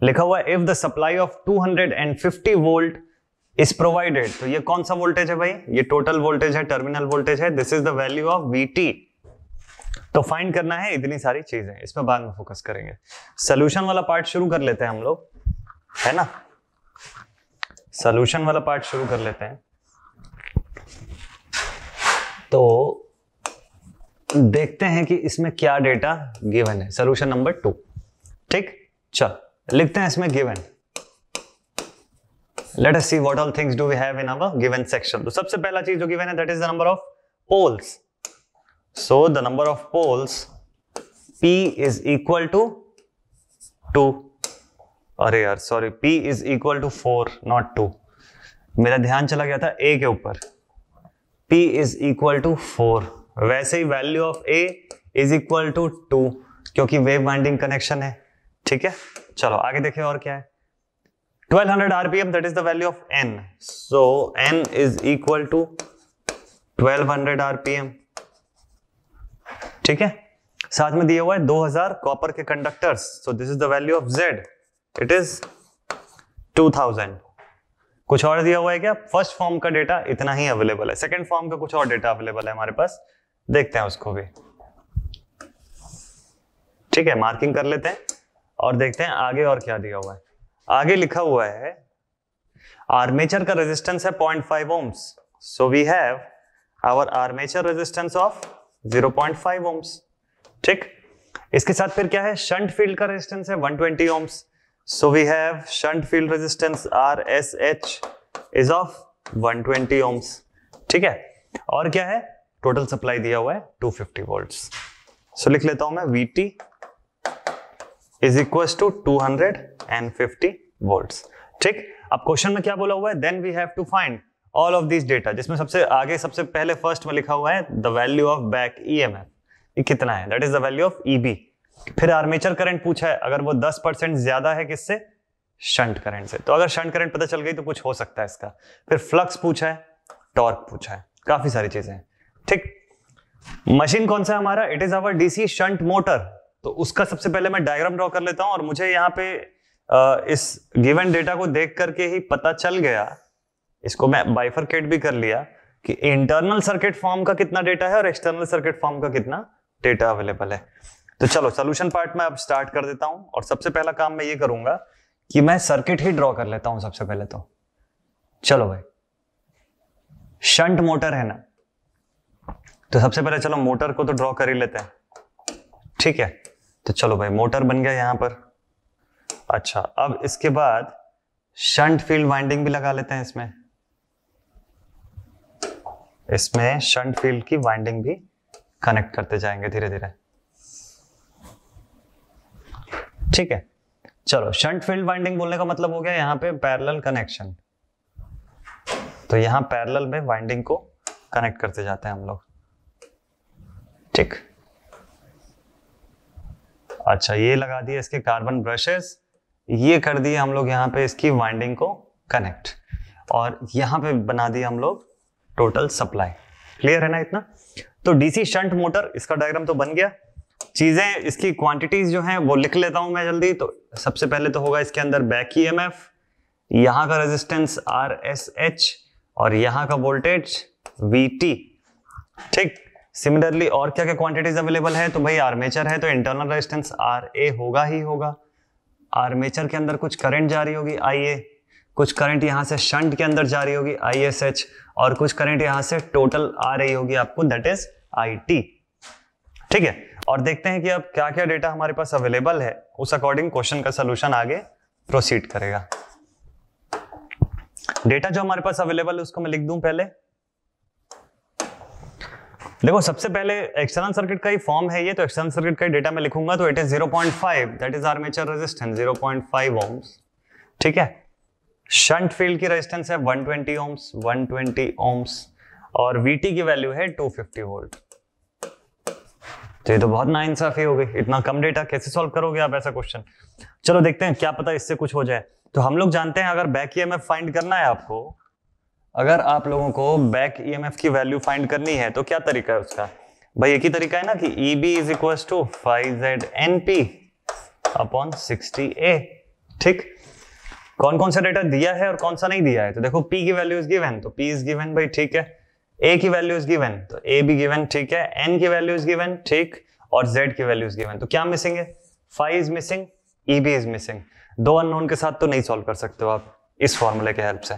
लिखा हुआ है if the supply of 250 volt is provided तो ये कौन सा वोल्टेज है भाई ये टोटल वोल्टेज है टर्मिनल वोल्टेज है this is the value of V T तो फाइंड करना है इतनी सारी चीजें इसमें बाद में फोकस करेंगे सोल्यूशन वाला पार्ट शुरू कर लेते हैं हम लोग है ना सोल्यूशन वाला पार्ट शुरू कर लेते हैं तो देखते हैं कि इसमें क्या डेटा गिवन है सोल्यूशन नंबर टू ठीक चल लिखते हैं इसमें given let us see what all things do we have in our given section तो सबसे पहला चीज जो गिवन है that is the number of poles so the number of poles p is equal to two अरे यार sorry p is equal to four not two मेरा ध्यान चला गया था a के ऊपर p is equal to four वैसे ही value of a is equal to two क्योंकि वेव बाइंडिंग कनेक्शन है ठीक है चलो आगे देखें और क्या है 1200 rpm that is the value of n so n is equal to 1200 rpm ठीक है साथ में दिया हुआ है 2000 कॉपर के conductors so this is the value of z it is 2000 कुछ और दिया हुआ है क्या फर्स्ट फॉर्म का डेटा इतना ही अवेलेबल है सेकंड फॉर्म का कुछ और डेटा अवेलेबल है हमारे पास देखते हैं उसको भी ठीक है मार्किंग कर लेते हैं और देखते हैं आगे और क्या दिया हुआ है आगे लिखा हुआ है आर्मेचर का रेजिस्टेंस है 0.5 five ohms so we have our armature resistance of 0.5 point ohms ठीक इसके साथ फिर क्या है शंट फील्ड का रेजिस्टेंस है 120 twenty ohms so we have shunt field resistance R S H is of 120 twenty ohms ठीक है और क्या है टोटल सप्लाई दिया हुआ है 250 फिफ्टी वोल्ट सो लिख लेता हूं मैं V T is equal to two hundred and fifty volt ठीक अब क्वेश्चन में क्या बोला हुआ है then we have to find all of this data जिसमें सबसे आगे सबसे पहले फर्स्ट में लिखा हुआ है the value of back E M F कितना है that is the value of E B फिर आर्मेचर करंट पूछा है अगर वो दस परसेंट ज्यादा है किससे शंट करंट से तो अगर शंट करंट पता चल गई तो कुछ हो सकता है इसका फिर फ्लक्स पूछा है टॉर्क पूछा है काफी सारी चीजें ठीक मशीन कौन सा हमारा it is our DC shunt motor तो उसका सबसे पहले मैं डायग्राम ड्रॉ कर लेता हूं और मुझे यहाँ पे इस गिवन डेटा को देख करके ही पता चल गया इसको मैं बाइफरकेट भी कर लिया कि इंटरनल सर्किट फॉर्म का कितना डेटा है और एक्सटर्नल सर्किट फॉर्म का कितना डेटा अवेलेबल है तो चलो सोल्यूशन पार्ट में अब स्टार्ट कर देता हूं और सबसे पहला काम मैं ये करूंगा कि मैं सर्किट ही ड्रॉ कर लेता हूं सबसे पहले तो चलो भाई शंट मोटर है ना तो सबसे पहले चलो मोटर को तो ड्रॉ कर ही लेते हैं ठीक है तो चलो भाई मोटर बन गया यहां पर अच्छा अब इसके बाद शंट फील्ड वाइंडिंग भी लगा लेते हैं इसमें इसमें शंट फील्ड की वाइंडिंग भी कनेक्ट करते जाएंगे धीरे धीरे ठीक है चलो शंट फील्ड वाइंडिंग बोलने का मतलब हो गया यहां पे पैरेलल कनेक्शन तो यहां पैरेलल में वाइंडिंग को कनेक्ट करते जाते हैं हम लोग ठीक अच्छा ये लगा दिया इसके कार्बन ब्रशेस ये कर दिए हम लोग यहाँ पे इसकी वाइंडिंग को कनेक्ट और यहाँ पे बना दिया हम लोग टोटल सप्लाई क्लियर है ना इतना तो डीसी शंट मोटर इसका डायग्राम तो बन गया चीजें इसकी क्वांटिटीज जो हैं वो लिख लेता हूं मैं जल्दी तो सबसे पहले तो होगा इसके अंदर बैक ई एम एफ का रेजिस्टेंस आर एस एच और यहां का वोल्टेज वी टी ठीक सिमिलरली और क्या क्या क्वांटिटीज तो अवेलेबल है तो भाई आर्मेचर है तो इंटरनल रेजिस्टेंस आर ए होगा ही होगा आर्मेचर के अंदर कुछ करंट जारी होगी आई ए कुछ करंट यहाँ से शंट के अंदर जारी होगी आई एस एच और कुछ करंट यहाँ से टोटल आ रही होगी आपको दैट इज आई टी ठीक है और देखते हैं कि अब क्या क्या डेटा हमारे पास अवेलेबल है उस अकॉर्डिंग क्वेश्चन का सोल्यूशन आगे प्रोसीड करेगा डेटा जो हमारे पास अवेलेबल है उसको मैं लिख दूं पहले देखो सबसे पहले एक्सटर्नल सर्किट का ही फॉर्म है ये तो एक्सटर्नल सर्किट का डेटा मैं लिखूंगा तो it is 0.5 point five that is armature resistance 0.5 point ohms ठीक है शंट फील्ड की रेजिस्टेंस है 120 ओम्स 120 ओम्स और VT की वैल्यू है 250 वोल्ट तो ये तो बहुत ना इंसाफी हो गई इतना कम डेटा कैसे सॉल्व करोगे आप ऐसा क्वेश्चन चलो देखते हैं क्या पता इससे कुछ हो जाए तो हम लोग जानते हैं अगर बैक ई फाइंड करना है आपको अगर आप लोगों को बैक ईएमएफ की वैल्यू फाइंड करनी है तो क्या तरीका है उसका भाई एक ही तरीका है ना कि E B is equal to five Z N P upon sixty A ठीक कौन कौन सा डेटा दिया है और कौन सा नहीं दिया है तो देखो पी की वैल्यू इज गिवेन तो पी इज गिवेन भाई ठीक है ए की वैल्यू इज गिवेन तो ए भी गिवन ठीक है एन की वैल्यू इज गिवेन ठीक और जेड की वैल्यू इज गिवेन तो क्या मिसिंग है phi is missing E B is missing दो अननोन के साथ तो नहीं सॉल्व कर सकते हो आप इस फॉर्मूले के हेल्प से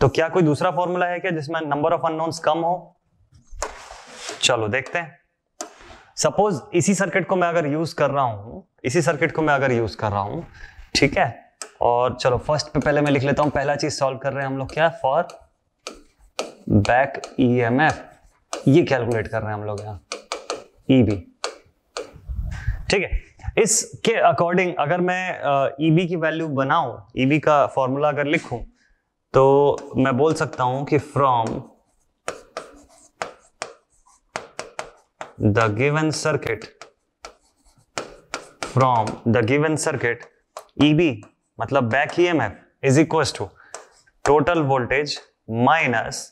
तो क्या कोई दूसरा फॉर्मूला है क्या जिसमें नंबर ऑफ अननोन्स कम हो चलो देखते हैं सपोज इसी सर्किट को मैं अगर यूज कर रहा हूं इसी सर्किट को मैं अगर यूज कर रहा हूं ठीक है और चलो फर्स्ट पे पहले मैं लिख लेता हूं पहला चीज सॉल्व कर रहे हैं हम लोग क्या फॉर बैक ईएमएफ ये कैलकुलेट कर रहे हैं हम लोग यहां ई e बी ठीक है के अकॉर्डिंग अगर मैं ई बी e की वैल्यू बनाऊ ई बी का फॉर्मूला अगर लिखू तो मैं बोल सकता हूं कि from the given circuit from the given circuit E B मतलब back E M EMF is equal to total voltage minus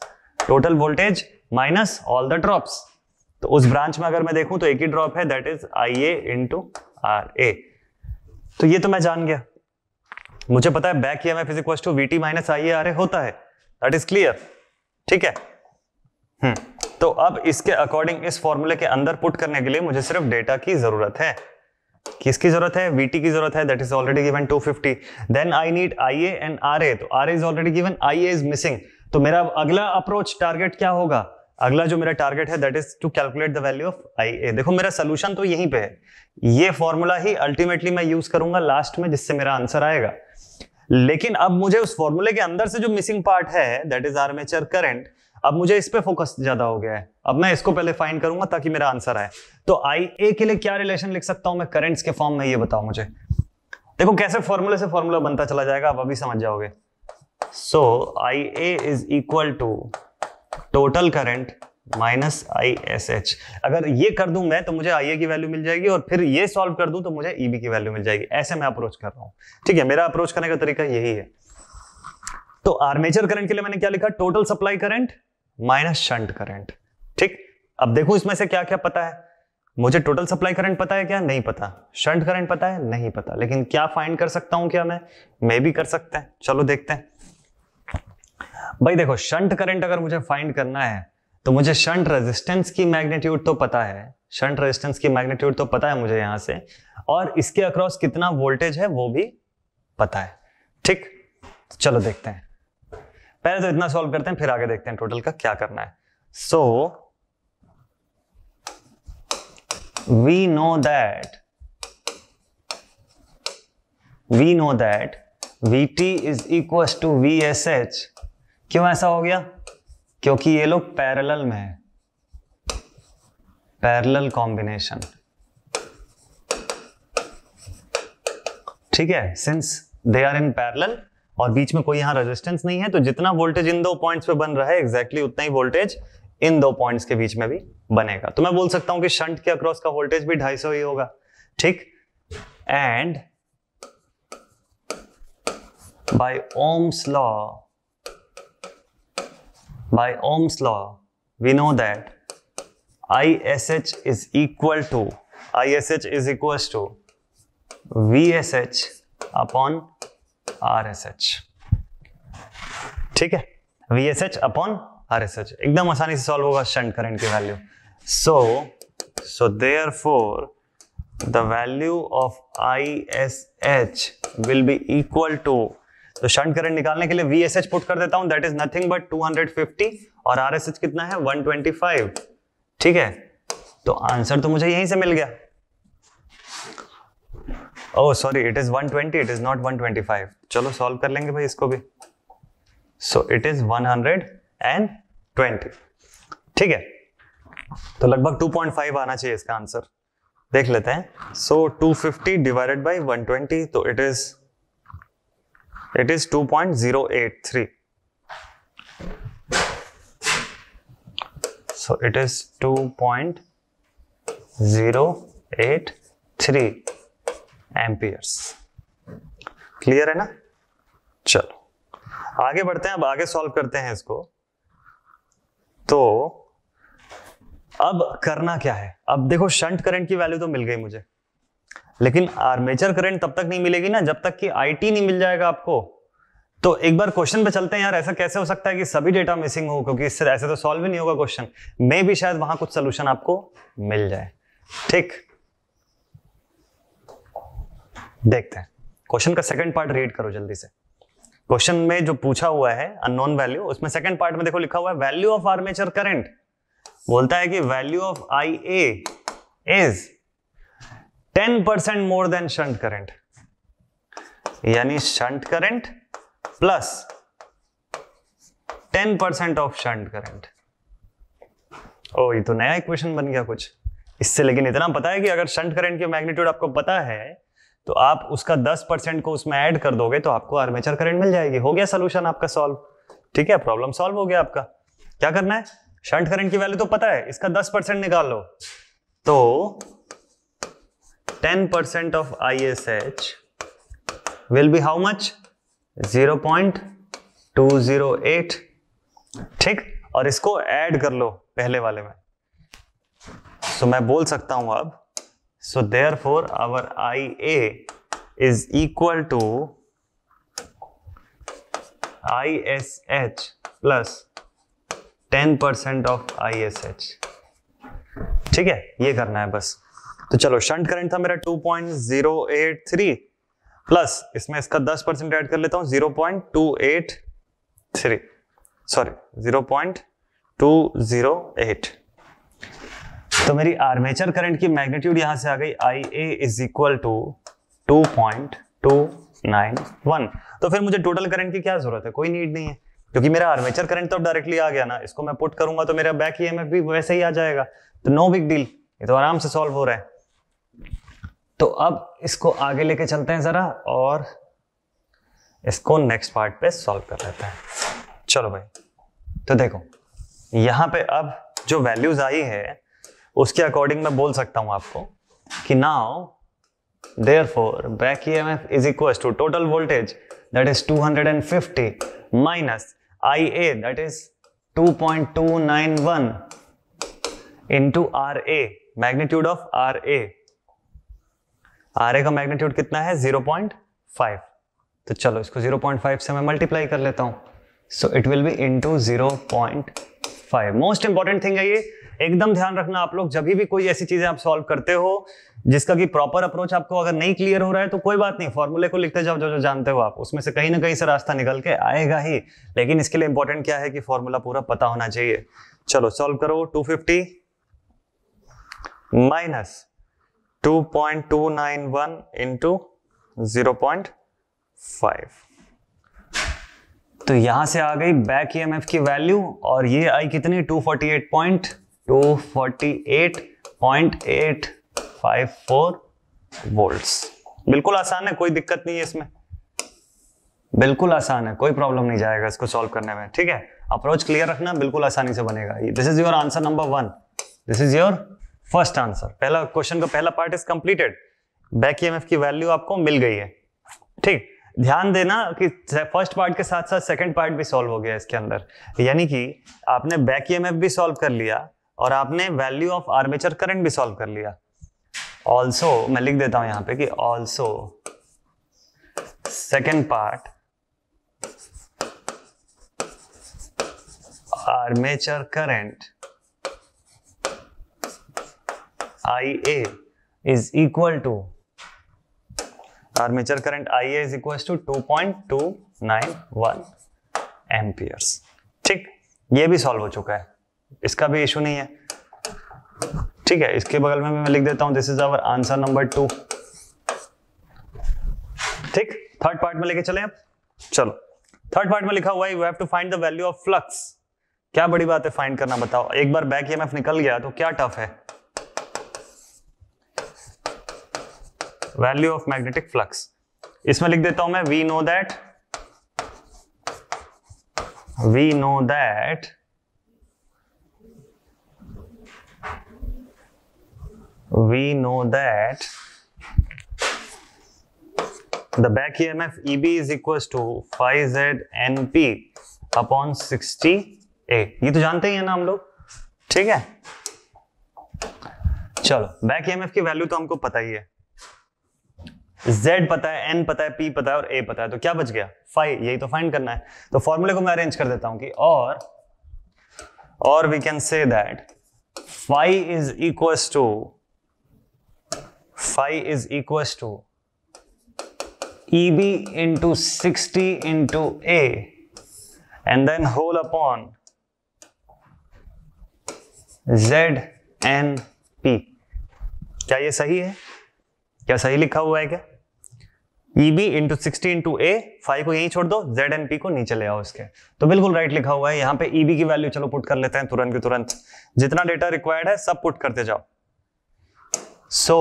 total voltage minus all the drops तो उस ब्रांच में अगर मैं देखूं तो एक ही ड्रॉप है that is I A into R A तो ये तो मैं जान गया मुझे पता है back EMF is equal to V T minus I R ए होता है दैट इज क्लियर ठीक है हम्म तो अब इसके अकॉर्डिंग इस फॉर्मूले के अंदर पुट करने के लिए मुझे सिर्फ डेटा की जरूरत है किसकी जरूरत है वीटी की जरूरत है that is already given 250 then I need I and R तो R is already given I is missing तो मेरा अगला अप्रोच टारगेट क्या होगा अगला जो मेरा टारगेट है that is to calculate the value of I A देखो मेरा सोल्यूशन तो यहीं पे है ये फॉर्मूला ही अल्टीमेटली मैं यूज करूंगा लास्ट में जिससे मेरा आंसर आएगा लेकिन अब मुझे उस फॉर्मूले के अंदर से जो मिसिंग पार्ट है दैट इज आर्मेचर करंट अब मुझे इस पे फोकस ज्यादा हो गया है अब मैं इसको पहले फाइंड करूंगा ताकि मेरा आंसर आए तो आई ए के लिए क्या रिलेशन लिख सकता हूं मैं करंट्स के फॉर्म में ये बताओ मुझे देखो कैसे फॉर्मूले से फॉर्मूला बनता चला जाएगा आप अभी समझ जाओगे so I A is equal to total current minus I S H अगर ये कर दूं मैं तो मुझे आई ए की वैल्यू मिल जाएगी और फिर ये सॉल्व कर दूं तो मुझे ई e बी की वैल्यू मिल जाएगी ऐसे मैं अप्रोच कर रहा हूं ठीक है मेरा अप्रोच करने का तरीका यही है तो आर्मेचर करंट के लिए मैंने क्या लिखा total supply current minus shunt current ठीक अब देखो इसमें से क्या क्या पता है मुझे टोटल सप्लाई करंट पता है क्या नहीं पता शंट करंट पता है नहीं पता लेकिन क्या फाइंड कर सकता हूं क्या मैं मैं भी कर सकता है चलो देखते हैं भाई देखो शंट करंट अगर मुझे फाइंड करना है तो मुझे शंट रेजिस्टेंस की मैग्नीट्यूड तो पता है शंट रेजिस्टेंस की मैग्नीट्यूड तो पता है मुझे यहां से और इसके अक्रॉस कितना वोल्टेज है वो भी पता है ठीक चलो देखते हैं पहले तो इतना सॉल्व करते हैं फिर आगे देखते हैं टोटल का क्या करना है so we know that we know that V T is vt to V S H क्यों ऐसा हो गया क्योंकि ये लोग पैरेलल में है पैरेलल कॉम्बिनेशन ठीक है since they are in parallel और बीच में कोई यहां रेजिस्टेंस नहीं है तो जितना वोल्टेज इन दो पॉइंट्स पे बन रहा है एग्जैक्टली exactly उतना ही वोल्टेज इन दो पॉइंट्स के बीच में भी बनेगा तो मैं बोल सकता हूं कि शंट के अक्रॉस का वोल्टेज भी ढाई ही होगा ठीक and by ohms law ohms by ohm's law we I S H is equal to V S H upon R S H ठीक है V S H upon R S H एकदम आसानी से सॉल्व होगा शंट करंट की value so so therefore the value of I S H will be equal to तो shunt current निकालने के लिए वी एस एच पुट कर देता हूं दैट इज नथिंग बट 250 और आर एस एच कितना है 125 ठीक है तो आंसर तो मुझे यहीं से मिल गया oh sorry it is 120 it is not 125 चलो सॉल्व कर लेंगे भाई इसको भी सो इट इज 120 ठीक है तो लगभग 2.5 आना चाहिए इसका आंसर देख लेते हैं सो so, 250 डिवाइडेड बाय 120 तो it is it is 2.083 so it is 2.083 amperes clear है ना चलो आगे बढ़ते हैं अब आगे सॉल्व करते हैं इसको तो अब करना क्या है अब देखो शंट करंट की वैल्यू तो मिल गई मुझे लेकिन आर्मेचर करंट तब तक नहीं मिलेगी ना जब तक कि आईटी नहीं मिल जाएगा आपको तो एक बार क्वेश्चन पे चलते हैं यार ऐसा कैसे हो सकता है कि सभी डेटा मिसिंग हो क्योंकि इससे ऐसे तो सॉल्व ही नहीं होगा क्वेश्चन मे भी शायद वहां कुछ सोल्यूशन आपको मिल जाए ठीक देखते हैं क्वेश्चन का सेकंड पार्ट रीड करो जल्दी से क्वेश्चन में जो पूछा हुआ है अननोन वैल्यू उसमें सेकंड पार्ट में देखो लिखा हुआ है वैल्यू ऑफ आर्मेचर करंट बोलता है कि value of I A is ten percent more then shunt current यानी shunt current plus ten percent of shunt current ओ ये तो नया इक्वेशन बन गया कुछ इससे लेकिन इतना पता है कि अगर शंट करंट की मैग्नीट्यूड आपको पता है तो आप उसका 10 परसेंट को उसमें ऐड कर दोगे तो आपको आर्मेचर करंट मिल जाएगी हो गया सोल्यूशन आपका सॉल्व ठीक है प्रॉब्लम सॉल्व हो गया आपका क्या करना है शंट करंट की वैल्यू तो पता है इसका 10 परसेंट निकाल लो तो ten percent of I S H will be how much zero point two zero eight ठीक और इसको ऐड कर लो पहले वाले में सो so, मैं बोल सकता हूं अब so therefore our I A is equal to I S H plus ten percent of I S H ठीक है ये करना है बस तो चलो शंट करंट था मेरा 2.083 प्लस इसमें इसका 10 परसेंट एड कर लेता हूं 0.283 सॉरी 0.208 तो मेरी आर्मेचर करंट की मैग्नीट्यूड यहां से आ गई I A is equal to two point two nine one तो फिर मुझे टोटल करंट की क्या जरूरत है कोई नीड नहीं है क्योंकि मेरा आर्मेचर करंट तो डायरेक्टली आ गया ना इसको मैं पुट करूंगा तो मेरा बैक ईएमएफ भी वैसे ही आ जाएगा तो नो बिग डील ये तो आराम से सॉल्व हो रहा है तो अब इसको आगे लेके चलते हैं ज़रा और इसको नेक्स्ट पार्ट पे सॉल्व कर लेते हैं चलो भाई तो देखो यहां पे अब जो वैल्यूज आई है उसके अकॉर्डिंग मैं बोल सकता हूं आपको कि now hundred and fifty minus I A total is two point 250 nine one into 2.291 A magnitude of R A R का मैग्नीट्यूड कितना है 0.5 तो चलो इसको 0.5 से मैं मल्टीप्लाई कर लेता हूं so it will be into zero most important thing है ये एकदम ध्यान रखना आप लोग जब भी कोई ऐसी चीजें आप सॉल्व करते हो जिसका कि प्रॉपर अप्रोच आपको अगर नहीं क्लियर हो रहा है तो कोई बात नहीं फॉर्मूले को लिखते जाओ जो जो जानते हो आप उसमें से कहीं ना कहीं से रास्ता निकल के आएगा ही लेकिन इसके लिए इंपॉर्टेंट क्या है कि फॉर्मूला पूरा पता होना चाहिए चलो सॉल्व करो 250 minus two point two nine one into zero point five तो यहां से आ गई बैक ईएमएफ e की वैल्यू और ये आई कितनी 248.248.854 वोल्ट्स बिल्कुल आसान है कोई दिक्कत नहीं है इसमें बिल्कुल आसान है कोई प्रॉब्लम नहीं जाएगा इसको सॉल्व करने में ठीक है अप्रोच क्लियर रखना बिल्कुल आसानी से बनेगा this is your answer number one this is your first answer पहला क्वेश्चन का पहला part is completed back EMF की वैल्यू आपको मिल गई है ठीक ध्यान देना कि फर्स्ट पार्ट के साथ साथ सेकंड पार्ट भी सॉल्व हो गया इसके अंदर यानी कि आपने बैक ईएमएफ भी सॉल्व कर लिया और आपने वैल्यू ऑफ आर्मेचर करंट भी सॉल्व कर लिया ऑल्सो मैं लिख देता हूं यहां पे कि also second part armature current I A is equal to armature current I A is equal to two point two nine one amperes ठीक ये भी सॉल्व हो चुका है इसका भी इशू नहीं है ठीक है इसके बगल में मैं लिख देता हूं this is our answer number two ठीक थर्ड पार्ट में लेके चले आप चलो थर्ड पार्ट में लिखा हुआ है you have to find the value of flux क्या बड़ी बात है फाइंड करना बताओ एक बार बैक ईएमएफ निकल गया तो क्या टफ है वैल्यू ऑफ मैग्नेटिक फ्लक्स इसमें लिख देता हूं मैं we know that we know that we know back E M F E B is equal to five Z N P upon sixty A ये तो जानते ही है ना हम लोग ठीक है चलो बैक ई एम एफ की वैल्यू तो हमको पता ही है z पता है n पता है p पता है और a पता है तो क्या बच गया फाइव यही तो फाइंड करना है तो फॉर्मूले को मैं अरेंज कर देता हूं कि और और we can say that five is equal to five is equal to E B into sixty into A and then whole upon Z N P क्या ये सही है क्या सही लिखा हुआ है क्या EB into 16 into A, phi को यही छोड़ दो जेड एंड पी को नीचे ले आओ इसके तो बिल्कुल राइट लिखा हुआ है यहाँ पे EB की वैल्यू चलो पुट कर लेते हैं तुरंत के तुरंत जितना डेटा रिक्वायर्ड है सब पुट करते जाओ so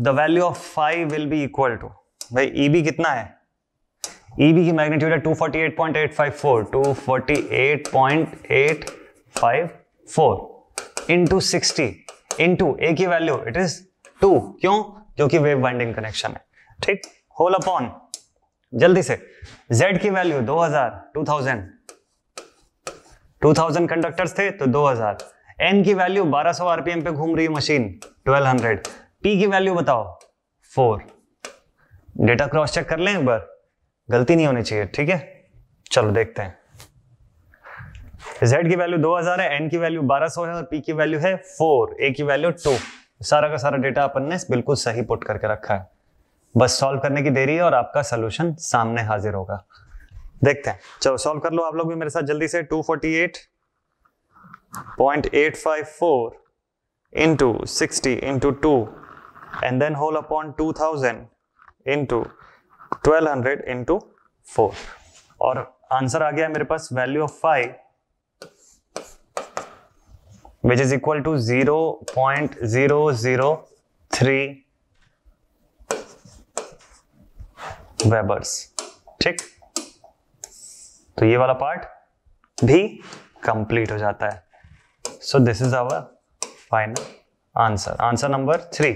the value of five will be equal to भाई EB कितना है EB की मैग्नीट्यूड है 248.854 248.854 into 60 into A की वैल्यू इट इज 2 क्यों क्योंकि वेव बाइंडिंग कनेक्शन है ठीक होल अपॉन जल्दी से z की वैल्यू 2000 2000 2000 कंडक्टर्स थे तो 2000 n की वैल्यू 1200 आरपीएम पे घूम रही है मशीन 1200 p की वैल्यू बताओ 4 डेटा क्रॉस चेक कर लें एक बार गलती नहीं होनी चाहिए ठीक है चलो देखते हैं z की वैल्यू 2000 है n की वैल्यू 1200 है और p की वैल्यू है 4 a की वैल्यू 2 सारा का सारा डेटा अपन ने बिल्कुल सही पुट करके रखा है बस सॉल्व करने की देरी है और आपका सोल्यूशन सामने हाजिर होगा देखते हैं चलो सॉल्व कर लो आप लोग भी मेरे साथ जल्दी से 248.854 into two and then whole upon two thousand into twelve hundred into four और आंसर आ गया मेरे पास value of five which is equal to zero point zero zero three webers ठीक तो ये वाला पार्ट भी कंप्लीट हो जाता है so this is our final answer answer number three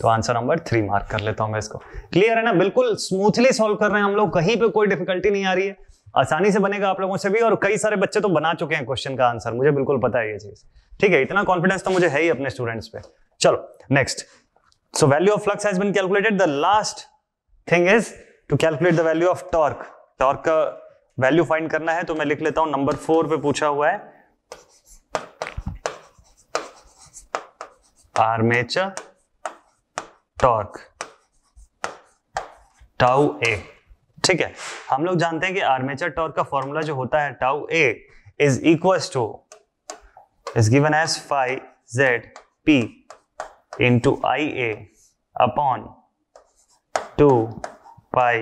तो आंसर नंबर थ्री मार्क कर लेता हूं मैं इसको क्लियर है ना बिल्कुल स्मूथली सॉल्व कर रहे हैं हम लोग कहीं पे कोई डिफिकल्टी नहीं आ रही है आसानी से बनेगा आप लोगों से भी और कई सारे बच्चे तो बना चुके हैं क्वेश्चन का आंसर मुझे बिल्कुल पता है ये चीज ठीक है इतना कॉन्फिडेंस तो मुझे है ही अपने स्टूडेंट्स पे चलो next so value of flux has been calculated the last thing is to calculate the value of torque torque का वैल्यू फाइंड करना है तो मैं लिख लेता हूं नंबर फोर पे पूछा हुआ है आर्मेचर टॉर्क टाउ ए ठीक है हम लोग जानते हैं कि आर्मेचर टॉर्क का फॉर्मूला जो होता है tau A is equal to is given as five Z P into I A upon two pi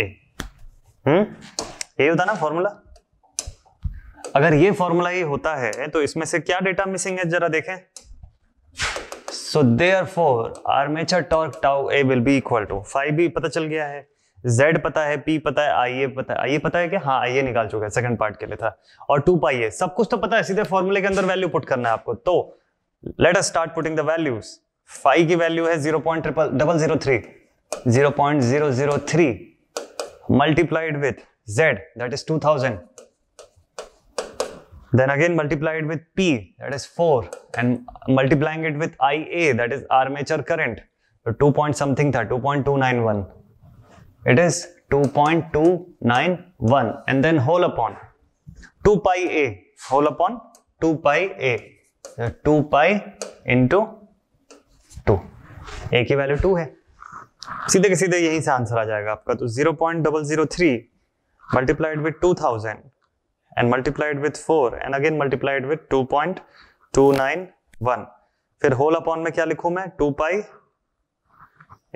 A hmm ये होता ना फॉर्मूला अगर ये फॉर्मूला ही होता है तो इसमें से क्या डेटा मिसिंग है जरा देखें so therefore armature torque tau A will be equal to five B पता चल गया है जेड पता है पी पता है आई ए पता है आई ए पता है कि हाँ आई ए निकाल चुका है सेकंड पार्ट के लिए था और टू पाई ए सब कुछ तो पता है सीधे फॉर्मूले के अंदर वैल्यू पुट करना है आपको तो let us start putting the values five की वैल्यू है zero point triple double zero three 0.003 multiplied with z that is 2000 then again multiplied with p that is 4 and multiplying it with ia that is armature current so 2 point something tha 2.291 it is 2.291 and then whole upon 2 pi a whole upon 2 pi a so 2 pi into 2 a की value 2 है सीधे के सीधे यहीं से answer आ जाएगा आपका तो zero point double zero three multiplied with two thousand and multiplied with four and again multiplied with two point two nine one फिर होल अपॉन में क्या लिखू मैं टू पाई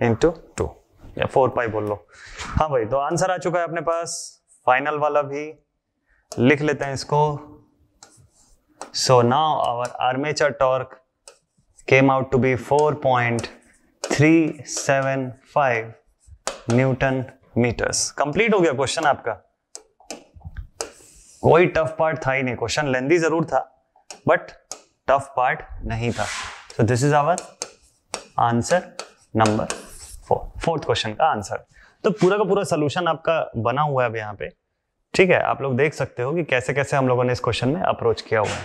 इंटू टू या फोर पाई बोल लो हाँ भाई तो आंसर आ चुका है अपने पास फाइनल वाला भी लिख लेते हैं इसको so now our armature torque came out to be four point three seven five newton metres complete हो गया क्वेश्चन आपका कोई टफ पार्ट था ही नहीं क्वेश्चन लेंदी जरूर था बट टफ पार्ट नहीं था so this is our answer number four fourth question का आंसर तो पूरा का पूरा सोल्यूशन आपका बना हुआ है अब यहाँ पे ठीक है आप लोग देख सकते हो कि कैसे कैसे हम लोगों ने इस क्वेश्चन में अप्रोच किया हुआ है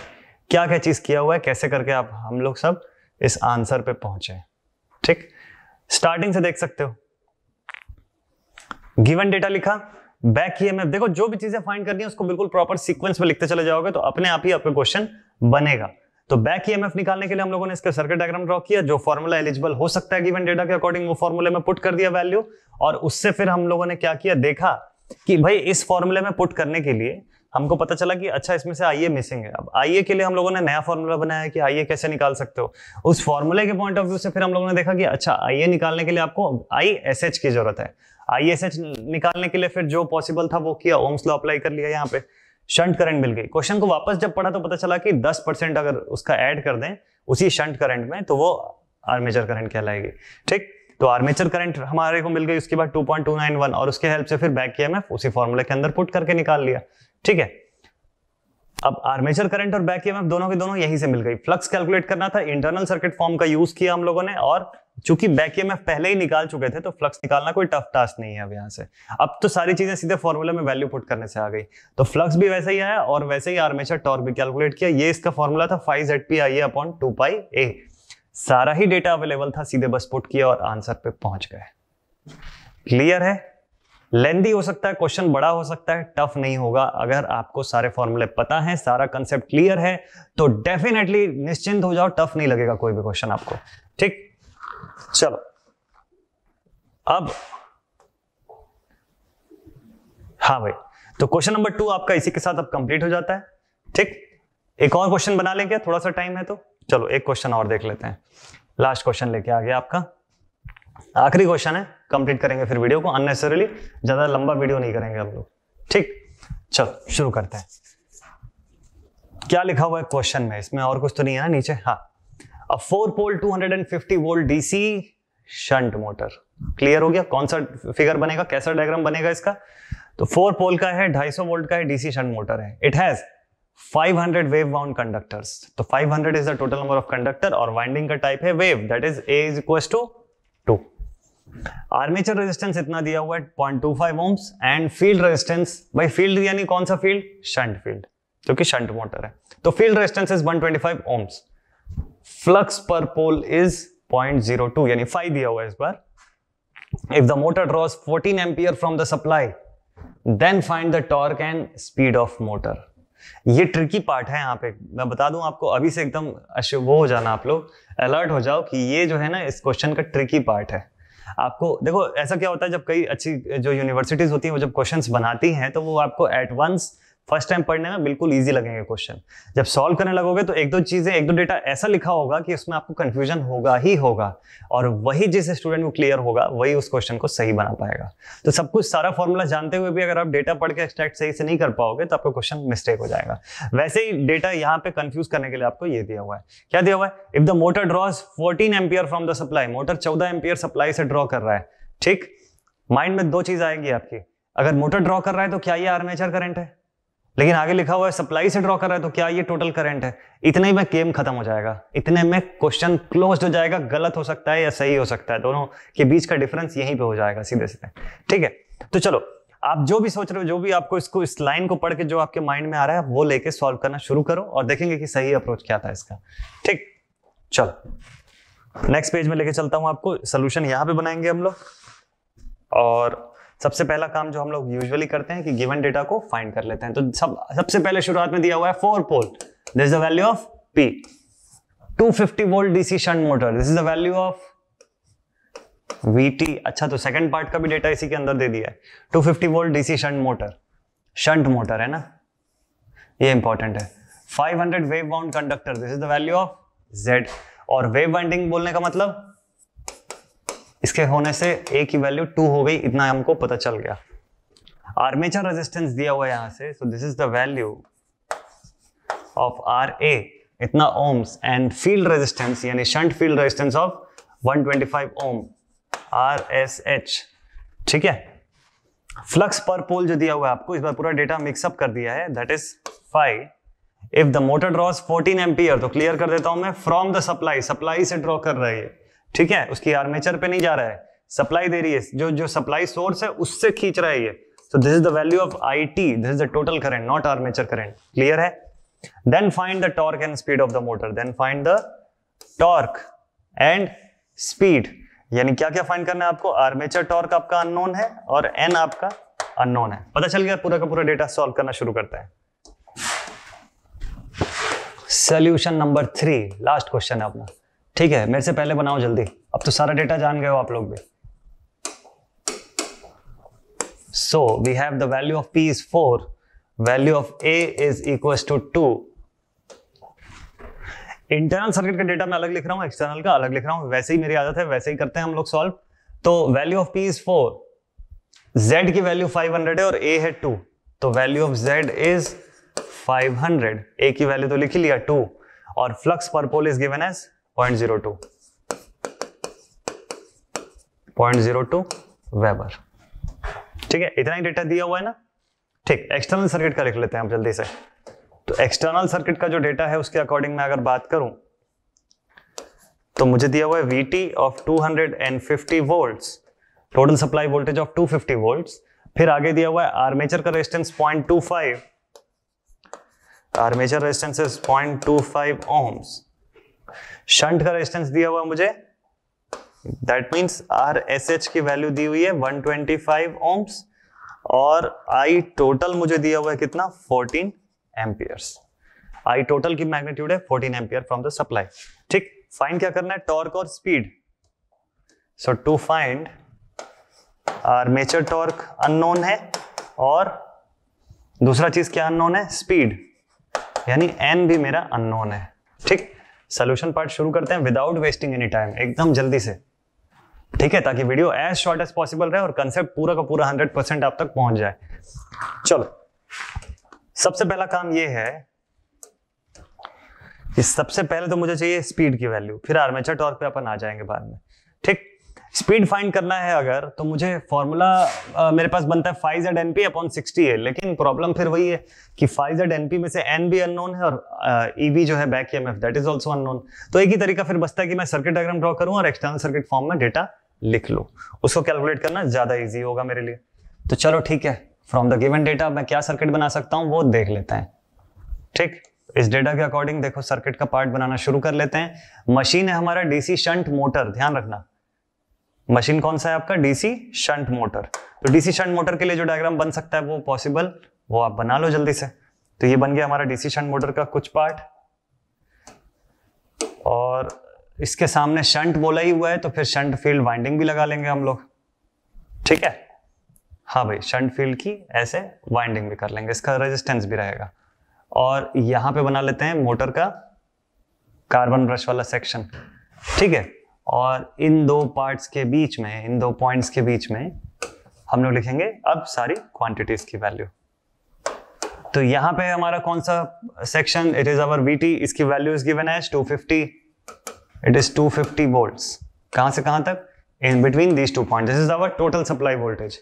क्या क्या चीज किया हुआ है कैसे करके आप हम लोग सब इस आंसर पे पहुंचे ठीक स्टार्टिंग से देख सकते हो गिवन डेटा लिखा बैक ई देखो जो भी चीजें फाइंड करनी है उसको बिल्कुल प्रॉपर सीक्वेंस में लिखते चले जाओगे तो अपने आप ही आपका क्वेश्चन बनेगा तो बैक ई निकालने के लिए हम लोगों ने इसके सर्किट डायग्राम ड्रॉ किया जो फॉर्मूला एलिजिबल हो सकता है गिवन डेटा के अकॉर्डिंग वो फॉर्मूले में पुट कर दिया वैल्यू और उससे फिर हम लोगों ने क्या किया देखा कि भाई इस फॉर्मूले में पुट करने के लिए हमको पता चला कि अच्छा इसमें से आईए मिसिंग है अब आईए के लिए हम लोगों ने नया फॉर्मूला बनाया है कि आईए कैसे निकाल सकते हो उस फॉर्मूले के पॉइंट ऑफ व्यू से फिर हम लोगों ने देखा कि अच्छा आईए निकालने के लिए आपको आई की जरूरत है आई निकालने के लिए फिर जो पॉसिबल था वो किया ओम्स लॉ अप्लाई कर लिया यहाँ पे शंट करंट मिल गई क्वेश्चन को वापस जब पढ़ा तो पता चला कि दस परसेंट अगर उसका एड कर दें उसी शंट करंट में तो वो आर्मेचर करंट कहलाएगी ठीक तो आर्मेचर करंट हमारे को मिल गई उसके बाद 2.291 और उसके हेल्प से फिर बैक किया मैं उसी फॉर्मूले के अंदर पुट करके निकाल लिया ठीक है अब आर्मेचर करंट और बैक ईएमएफ दोनों के दोनों यहीं से मिल गई फ्लक्स कैलकुलेट करना था इंटरनल सर्किट फॉर्म का यूज किया हम लोगों ने और चूंकि बैक ईएमएफ पहले ही निकाल चुके थे तो फ्लक्स निकालना कोई टफ टास्क नहीं है अब यहां से अब तो सारी चीजें सीधे फॉर्मूले में वैल्यू पुट करने से आ गई तो फ्लक्स भी वैसे ही आया और वैसे ही आर्मेचर टॉर्क भी कैलकुलेट किया ये इसका फॉर्मूला था five Z P I upon two pi A सारा ही डेटा अवेलेबल था सीधे बस पुट किया और आंसर पे पहुंच गए क्लियर है लेंदी हो सकता है क्वेश्चन बड़ा हो सकता है टफ नहीं होगा अगर आपको सारे फॉर्मूले पता है सारा कंसेप्ट क्लियर है तो डेफिनेटली निश्चिंत हो जाओ टफ नहीं लगेगा कोई भी क्वेश्चन आपको ठीक चलो अब हाँ भाई तो क्वेश्चन नंबर टू आपका इसी के साथ अब कंप्लीट हो जाता है ठीक एक और क्वेश्चन बना लेंगे थोड़ा सा टाइम है तो चलो एक क्वेश्चन और देख लेते हैं लास्ट क्वेश्चन लेके आ गया आपका आखिरी क्वेश्चन है कंप्लीट करेंगे फिर वीडियो को अननेसेसरली ज़्यादा लंबा वीडियो नहीं करेंगे हम लोग ठीक चलो शुरू करते हैं क्या लिखा हुआ है क्वेश्चन में इसमें और कुछ तो नहीं है ना नीचे हाँ a four pole 250 volt DC shunt motor clear हो गया कौन सा फिगर बनेगा कैसा डायग्राम बनेगा इसका तो फोर पोल का है 250 वोल्ट का है डीसी शंट मोटर है it has 500 wave bound conductors तो 500 is the total number of conductor और वाइंडिंग का टाइप है wave that is A is equal to armature resistance इतना दिया हुआ है 0.25 two five ohms and field resistance भाई फील्ड यानी कौन सा फील्ड शंट फील्ड क्योंकि शंट मोटर है तो field resistance is 125 ohms flux per pole is 0.02 यानी 5 दिया हुआ है इस बार if the motor draws 14 ampere from the supply then find the torque and speed of motor ये ट्रिकी पार्ट है यहाँ पे मैं बता दूं आपको अभी से एकदम वो हो जाना आप लोग अलर्ट हो जाओ कि ये जो है ना इस क्वेश्चन का ट्रिकी पार्ट है आपको देखो ऐसा क्या होता है जब कई अच्छी जो यूनिवर्सिटीज़ होती हैं वो जब क्वेश्चन बनाती हैं तो वो आपको एट वंस फर्स्ट टाइम पढ़ने में बिल्कुल ईजी लगेंगे क्वेश्चन जब सॉल्व करने लगोगे तो एक दो चीज़ें एक दो डेटा ऐसा लिखा होगा कि उसमें आपको कन्फ्यूजन होगा ही होगा और वही जिस स्टूडेंट को क्लियर होगा वही उस क्वेश्चन को सही बना पाएगा तो सब कुछ सारा फॉर्मूला जानते हुए भी अगर आप डेटा पढ़ के एक्सट्रैक्ट सही से नहीं कर पाओगे तो आपका क्वेश्चन मिस्टेक हो जाएगा वैसे ही डेटा यहाँ पे कंफ्यूज करने के लिए आपको ये दिया हुआ है क्या दिया हुआ है if the motor draws fourteen ampere from the supply motor चौदह एम्पियर सप्लाई से ड्रॉ कर रहा है ठीक माइंड में दो चीज आएंगी आपकी अगर मोटर ड्रॉ कर रहा है तो क्या ये आर्मेचर करंट है लेकिन आगे लिखा हुआ है सप्लाई से ड्रॉ कर रहा है तो क्या ये टोटल करंट है इतने में गेम खत्म हो जाएगा इतने में क्वेश्चन क्लोज हो जाएगा गलत हो सकता है या सही हो सकता है दोनों के बीच का डिफरेंस यहीं पे हो जाएगा सीधे सीधे ठीक है तो चलो आप जो भी सोच रहे हो जो भी आपको इसको इस लाइन को पढ़ के जो आपके माइंड में आ रहा है वो लेके सॉल्व करना शुरू करो और देखेंगे कि सही अप्रोच क्या था इसका ठीक चलो नेक्स्ट पेज में लेके चलता हूं आपको सोल्यूशन यहां पर बनाएंगे हम लोग और सबसे पहला काम जो हम लोग यूजुअली करते हैं कि गिवन डेटा को फाइंड कर लेते हैं तो सब सबसे पहले शुरुआत में दिया हुआ है four pole this the value of P 250 fifty volt DC shunt motor this is the value of VT अच्छा तो सेकंड पार्ट का भी डेटा इसी के अंदर दे दिया है 250 volt DC shunt motor shunt motor है ना ये इंपॉर्टेंट है 500 wave bound conductor this is the value of Z और वेव बाइंडिंग बोलने का मतलब इसके होने से ए की वैल्यू टू हो गई इतना हमको पता चल गया आर्मेचर रेजिस्टेंस दिया हुआ है यहां से so this is the value of R A इतना ओम्स एंड फील्ड रेजिस्टेंस यानी shunt field resistance of 125 ohm R S H ठीक है फ्लक्स पर पोल जो दिया हुआ है आपको इस बार पूरा डेटा मिक्सअप कर दिया है that is five if the motor draws 14 ampere तो क्लियर कर देता हूं मैं फ्रॉम द सप्लाई सप्लाई से ड्रॉ कर रहा है ठीक है उसकी आर्मेचर पे नहीं जा रहा है सप्लाई दे रही है जो जो सप्लाई सोर्स है उससे खींच रहा है ये so this is the value of I T this is the total current not armature current clear है then find the torque and speed of the motor then find the torque and speed यानी क्या क्या find करना है आपको armature torque आपका unknown है और एन आपका अननोन है पता चल गया पूरा का पूरा डेटा सॉल्व करना शुरू करता है solution number three last question है अपना ठीक है मेरे से पहले बनाओ जल्दी अब तो सारा डेटा जान गए हो आप लोग भी so we have the value of P is four value of A is equal to two internal circuit का डेटा मैं अलग लिख रहा हूं एक्सटर्नल का अलग लिख रहा हूं वैसे ही मेरी आदत है वैसे ही करते हैं हम लोग सॉल्व तो value of P is four Z की वैल्यू 500 है और ए है 2 तो value of Z is 500 A की वैल्यू तो लिखी लिया 2 और flux per pole is given as point zero two point zero two weber ठीक है इतना ही डेटा दिया हुआ है ना ठीक एक्सटर्नल सर्किट का लिख लेते हैं हम जल्दी से तो एक्सटर्नल सर्किट का जो डेटा है उसके अकॉर्डिंग मैं अगर बात करूं तो मुझे दिया हुआ है V of 250 volts total supply voltage of 250 volts फिर आगे दिया हुआ है आर्मेचर का resistance 0.25 armature resistance is 0.25 ohms shunt का रेजिस्टेंस दिया हुआ मुझे that means R S H की वैल्यू दी हुई है 125 ओम्स और आई टोटल मुझे दिया हुआ है कितना 14 एम्पियर्स आई टोटल की मैग्नीट्यूड है 14 एम्पियर फ्रॉम द सप्लाई ठीक फाइंड क्या करना है टॉर्क और speed so to find armature torque unknown है और दूसरा चीज क्या अननोन है स्पीड यानी एन भी मेरा अननोन है ठीक सोल्यूशन पार्ट शुरू करते हैं विदाउट वेस्टिंग एनी टाइम एकदम जल्दी से ठीक है ताकि video as short as possible रहे और कंसेप्ट पूरा का पूरा हंड्रेड परसेंट आप तक पहुंच जाए चलो सबसे पहला काम यह है कि सबसे पहले तो मुझे चाहिए स्पीड की वैल्यू फिर आर्मेचर टॉर्क पे अपन आ जाएंगे बाद में ठीक स्पीड फाइंड करना है अगर तो मुझे फॉर्मूला मेरे पास बनता है five Z N P upon sixty है लेकिन प्रॉब्लम फिर वही है कि फाइव जेड एनपी में से एन भी अननोन है और ई वी e जो है back M F that is also unknown तो एक ही तरीका फिर बचता है कि मैं सर्किट डायग्राम ड्रॉ करूं और एक्सटर्नल सर्किट फॉर्म में डेटा लिख लूँ उसको कैलकुलेट करना ज़्यादा ईजी होगा मेरे लिए तो चलो ठीक है फ्रॉम द गिवन डेटा मैं क्या सर्किट बना सकता हूँ वो देख लेते हैं ठीक इस डेटा के अकॉर्डिंग देखो सर्किट का पार्ट बनाना शुरू कर लेते हैं मशीन है हमारा डीसी शंट मोटर ध्यान रखना मशीन कौन सा है आपका डीसी शंट मोटर तो डीसी शंट मोटर के लिए जो डायग्राम बन सकता है वो पॉसिबल वो आप बना लो जल्दी से तो ये बन गया हमारा डीसी शंट मोटर का कुछ पार्ट और इसके सामने शंट बोला ही हुआ है तो फिर शंट फील्ड वाइंडिंग भी लगा लेंगे हम लोग ठीक है हाँ भाई शंट फील्ड की ऐसे वाइंडिंग भी कर लेंगे इसका रेजिस्टेंस भी रहेगा और यहां पे बना लेते हैं मोटर का कार्बन ब्रश वाला सेक्शन ठीक है और इन दो पार्ट्स के बीच में इन दो पॉइंट्स के बीच में हम लोग लिखेंगे अब सारी क्वांटिटीज की वैल्यू तो यहां पे हमारा कौन सा section it is our V इसकी value is given as 250 it is 250 fifty volts कहां से कहां तक in between these two point this is our total supply voltage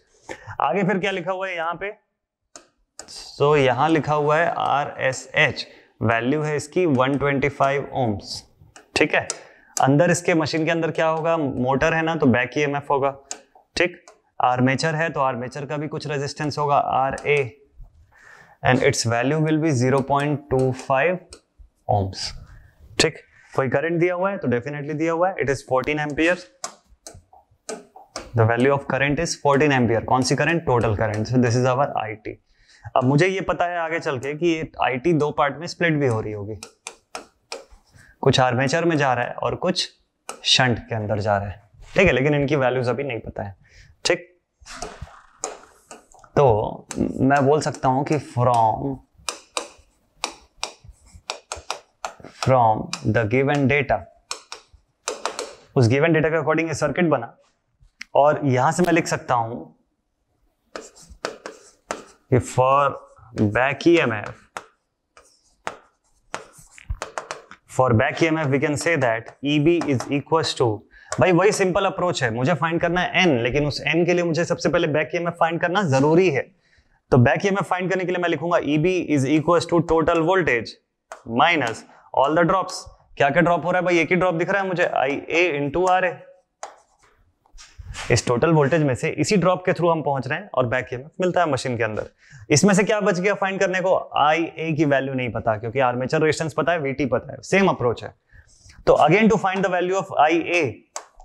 आगे फिर क्या लिखा हुआ है यहां पे सो so, यहां लिखा हुआ है आर एस एच वैल्यू है इसकी 125 ओम्स ठीक है अंदर इसके मशीन के अंदर क्या होगा मोटर है ना तो बैक ई होगा ठीक आर्मेचर है तो आर्मेचर का भी कुछ रेजिस्टेंस होगा R A and its value will be 0.25 ohms ठीक कोई करंट दिया हुआ है तो डेफिनेटली दिया हुआ है it is 14 ampere the value of current is 14 ampere कौन सी current total current so this is our I अब मुझे ये पता है आगे चल के कि आई आईटी दो पार्ट में स्प्लिट भी हो रही होगी कुछ आर्मेचर में जा रहा है और कुछ शंट के अंदर जा रहा है ठीक है लेकिन इनकी वैल्यूज अभी नहीं पता है ठीक तो मैं बोल सकता हूं कि from from the given data उस गिवन डेटा के अकॉर्डिंग ये सर्किट बना और यहां से मैं लिख सकता हूं कि for back E M F for back E M F we can say that E B is equal to भाई वही सिंपल अप्रोच है मुझे फाइंड करना है एन लेकिन उस एन के लिए मुझे सबसे पहले back E M F find करना जरूरी है तो back E M F find करने के लिए मैं लिखूंगा E B is equal to total voltage minus all the drops क्या क्या ड्रॉप हो रहा है भाई एक ही ड्रॉप दिख रहा है मुझे आई ए इंटू आर ए इस टोटल वोल्टेज में से इसी ड्रॉप के थ्रू हम पहुंच रहे हैं और बैक ई मिलता है मशीन के अंदर इसमें से क्या बच गया फाइंड करने को आई ए की वैल्यू नहीं पता क्योंकि आर्मेचर रेजिस्टेंस पता है वीटी पता है सेम अप्रोच है तो again to find the value of I A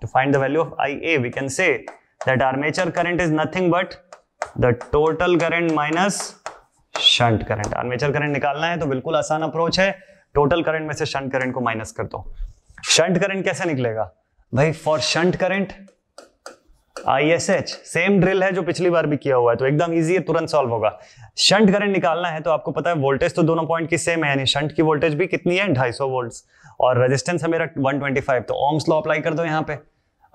to find the value of I A we can say that armature current is nothing but the total current minus shunt current armature current निकालना है तो बिल्कुल आसान approach है total current में से shunt current को minus कर दो शंट करंट कैसे निकलेगा भाई for shunt current I S H same drill है जो पिछली बार भी किया हुआ है तो एकदम ईजी है तुरंत सॉल्व होगा शंट करंट निकालना है तो आपको पता है वोल्टेज तो दोनों पॉइंट की सेम है यानी शंट की वोल्टेज भी कितनी है ढाई सौ वोल्ट और रेजिस्टेंस है मेरा 125 तो ओम्स लॉ अप्लाई कर दो यहाँ पे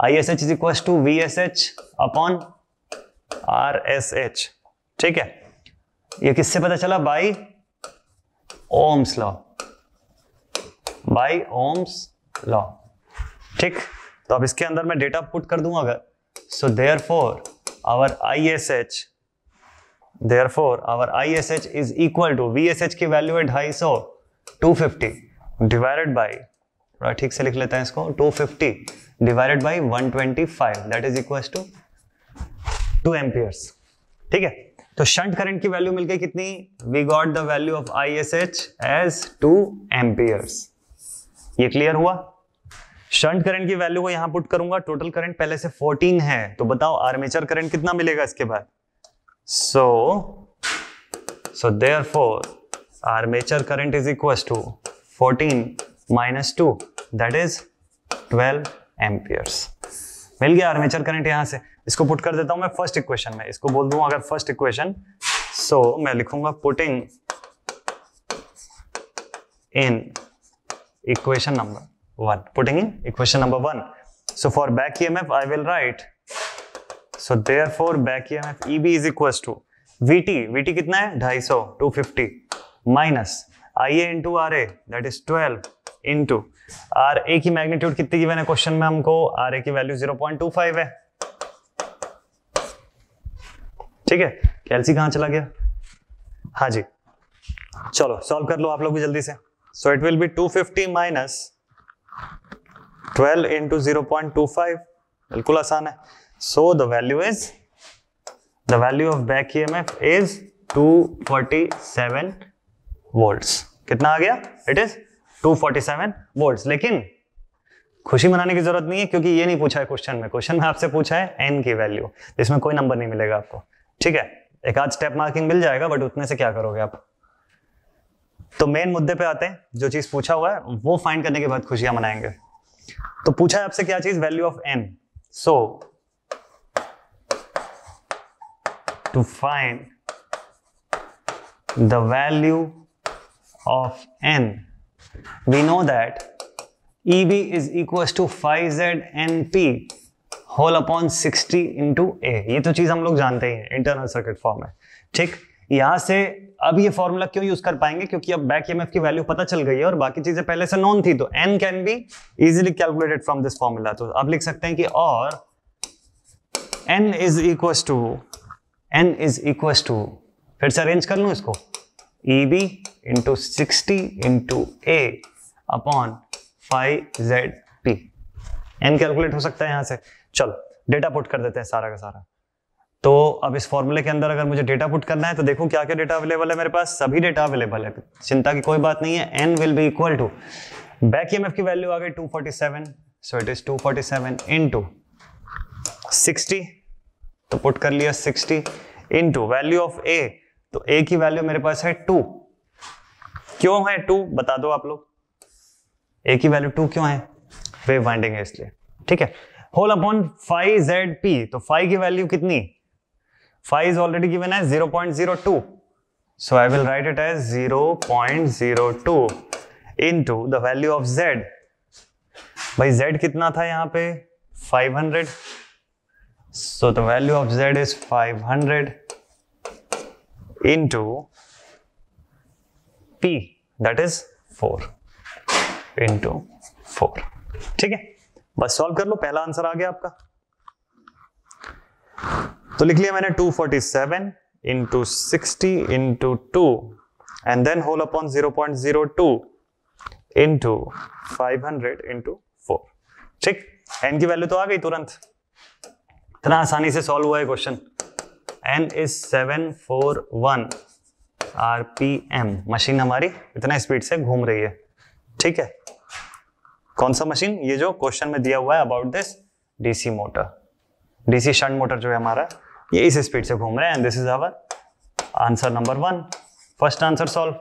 I S H is equal to V S H upon R S H ठीक है ये किससे पता चला by Ohm's law by Ohm's law ठीक तो अब इसके अंदर मैं डेटा पुट कर दूंगा अगर So therefore, our ISH, therefore our ISH is equal to VSH ki value at high so 250 divided by थोड़ा theek se likh लेते हैं isko 250 divided by 125 that is equals to 2 amperes theek hai तो shunt current की value मिल गई कितनी we got the value of I S H as two amperes ये clear हुआ शंट करंट की वैल्यू को यहां पुट करूंगा टोटल करंट पहले से 14 है तो बताओ आर्मेचर करंट कितना मिलेगा इसके बाद so so therefore armature current is equal to 14 minus two that is 12 amperes मिल गया आर्मेचर करंट यहां से इसको पुट कर देता हूं मैं फर्स्ट इक्वेशन में इसको बोल दूंगा अगर फर्स्ट इक्वेशन सो मैं लिखूंगा putting in equation number 1. Putting in equation number 1. So for back EMF, I will write. So therefore, back EMF EB is equals to VT. VT कितना है? 250, 250 minus IA into RA, that is 12 into RA की magnitude कितनी given है question में हमको RA की value 0.25 है ठीक है कैलसी कहाँ चला गया हाँ जी चलो सॉल्व कर लो आप लोग भी जल्दी से so it will be 250 minus 12 into zero point two five बिल्कुल आसान है so the value is the value of back EMF is 247 volts कितना आ गया इट इज 247 वोल्ट्स लेकिन खुशी मनाने की जरूरत नहीं है क्योंकि ये नहीं पूछा है क्वेश्चन में क्वेश्चन में आपसे पूछा है एन की वैल्यू इसमें कोई नंबर नहीं मिलेगा आपको ठीक है एक आध स्टेप मार्किंग मिल जाएगा बट उतने से क्या करोगे आप तो मेन मुद्दे पे आते हैं जो चीज पूछा हुआ है वो फाइंड करने के बाद खुशियां मनाएंगे तो पूछा है आपसे क्या चीज value of N so to find the value of N we know that E B is equal to five Z N P whole upon sixty into A ये तो चीज हम लोग जानते ही हैं इंटरनल सर्किट फॉर्म है ठीक यहां से अब ये फॉर्मूला क्यों यूज कर पाएंगे क्योंकि अब बैक ईएमएफ की वैल्यू पता चल गई है और बाकी चीजें पहले से नॉन थी तो N can be easily calculated from this formula तो अब लिख सकते हैं कि और N is equal to N is equal to फिर से अरेंज कर लू इसको E B into sixty into A upon five Z P N calculate हो सकता है यहां से चलो डेटा पुट कर देते हैं सारा का सारा तो अब इस फॉर्मूले के अंदर अगर मुझे डेटा पुट करना है तो देखो क्या क्या डेटा अवेलेबल है मेरे पास सभी डेटा अवेलेबल है चिंता की कोई बात नहीं है N will be equal to back E की वैल्यू आ गई two so it is two forty seven तो पुट कर लिया 60 इनटू वैल्यू ऑफ ए तो ए की वैल्यू मेरे पास है टू क्यों है टू बता दो आप लोग ए की वैल्यू टू क्यों है वेव वाइंडिंग है इसलिए ठीक है whole upon five Z P तो फाइव की वैल्यू कितनी phi is already given as 0.02. So I will write it as 0.02 into the value of z. by z kitna tha yahan pe 500. So the value of z is 500 into p that is 4 into 4. ठीक है बस solve कर लो पहला answer आ गया आपका तो लिख लिया मैंने 247 forty seven into sixty into two and then whole upon zero point zero two into five hundred into four ठीक एन की वैल्यू तो आ गई तुरंत इतना आसानी से सॉल्व हुआ है question N is seven four one R P M machine हमारी इतना स्पीड से घूम रही है ठीक है कौन सा मशीन ये जो क्वेश्चन में दिया हुआ है about this DC motor DC shunt motor जो है हमारा ये इस स्पीड से घूम रहे हैं this is our answer number one first answer solve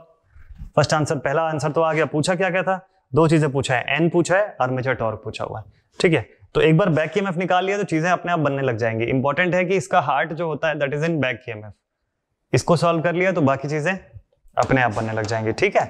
first answer पहला आंसर तो आ गया पूछा क्या क्या था दो चीजें पूछा है एन पूछा है आर्मेचर टॉर्क पूछा हुआ है ठीक है तो एक बार बैक ईएमएफ निकाल लिया तो चीजें अपने आप बनने लग जाएंगी इंपॉर्टेंट है कि इसका हार्ट जो होता है that is in back EMF इसको सॉल्व कर लिया तो बाकी चीजें अपने आप बनने लग जाएंगी ठीक है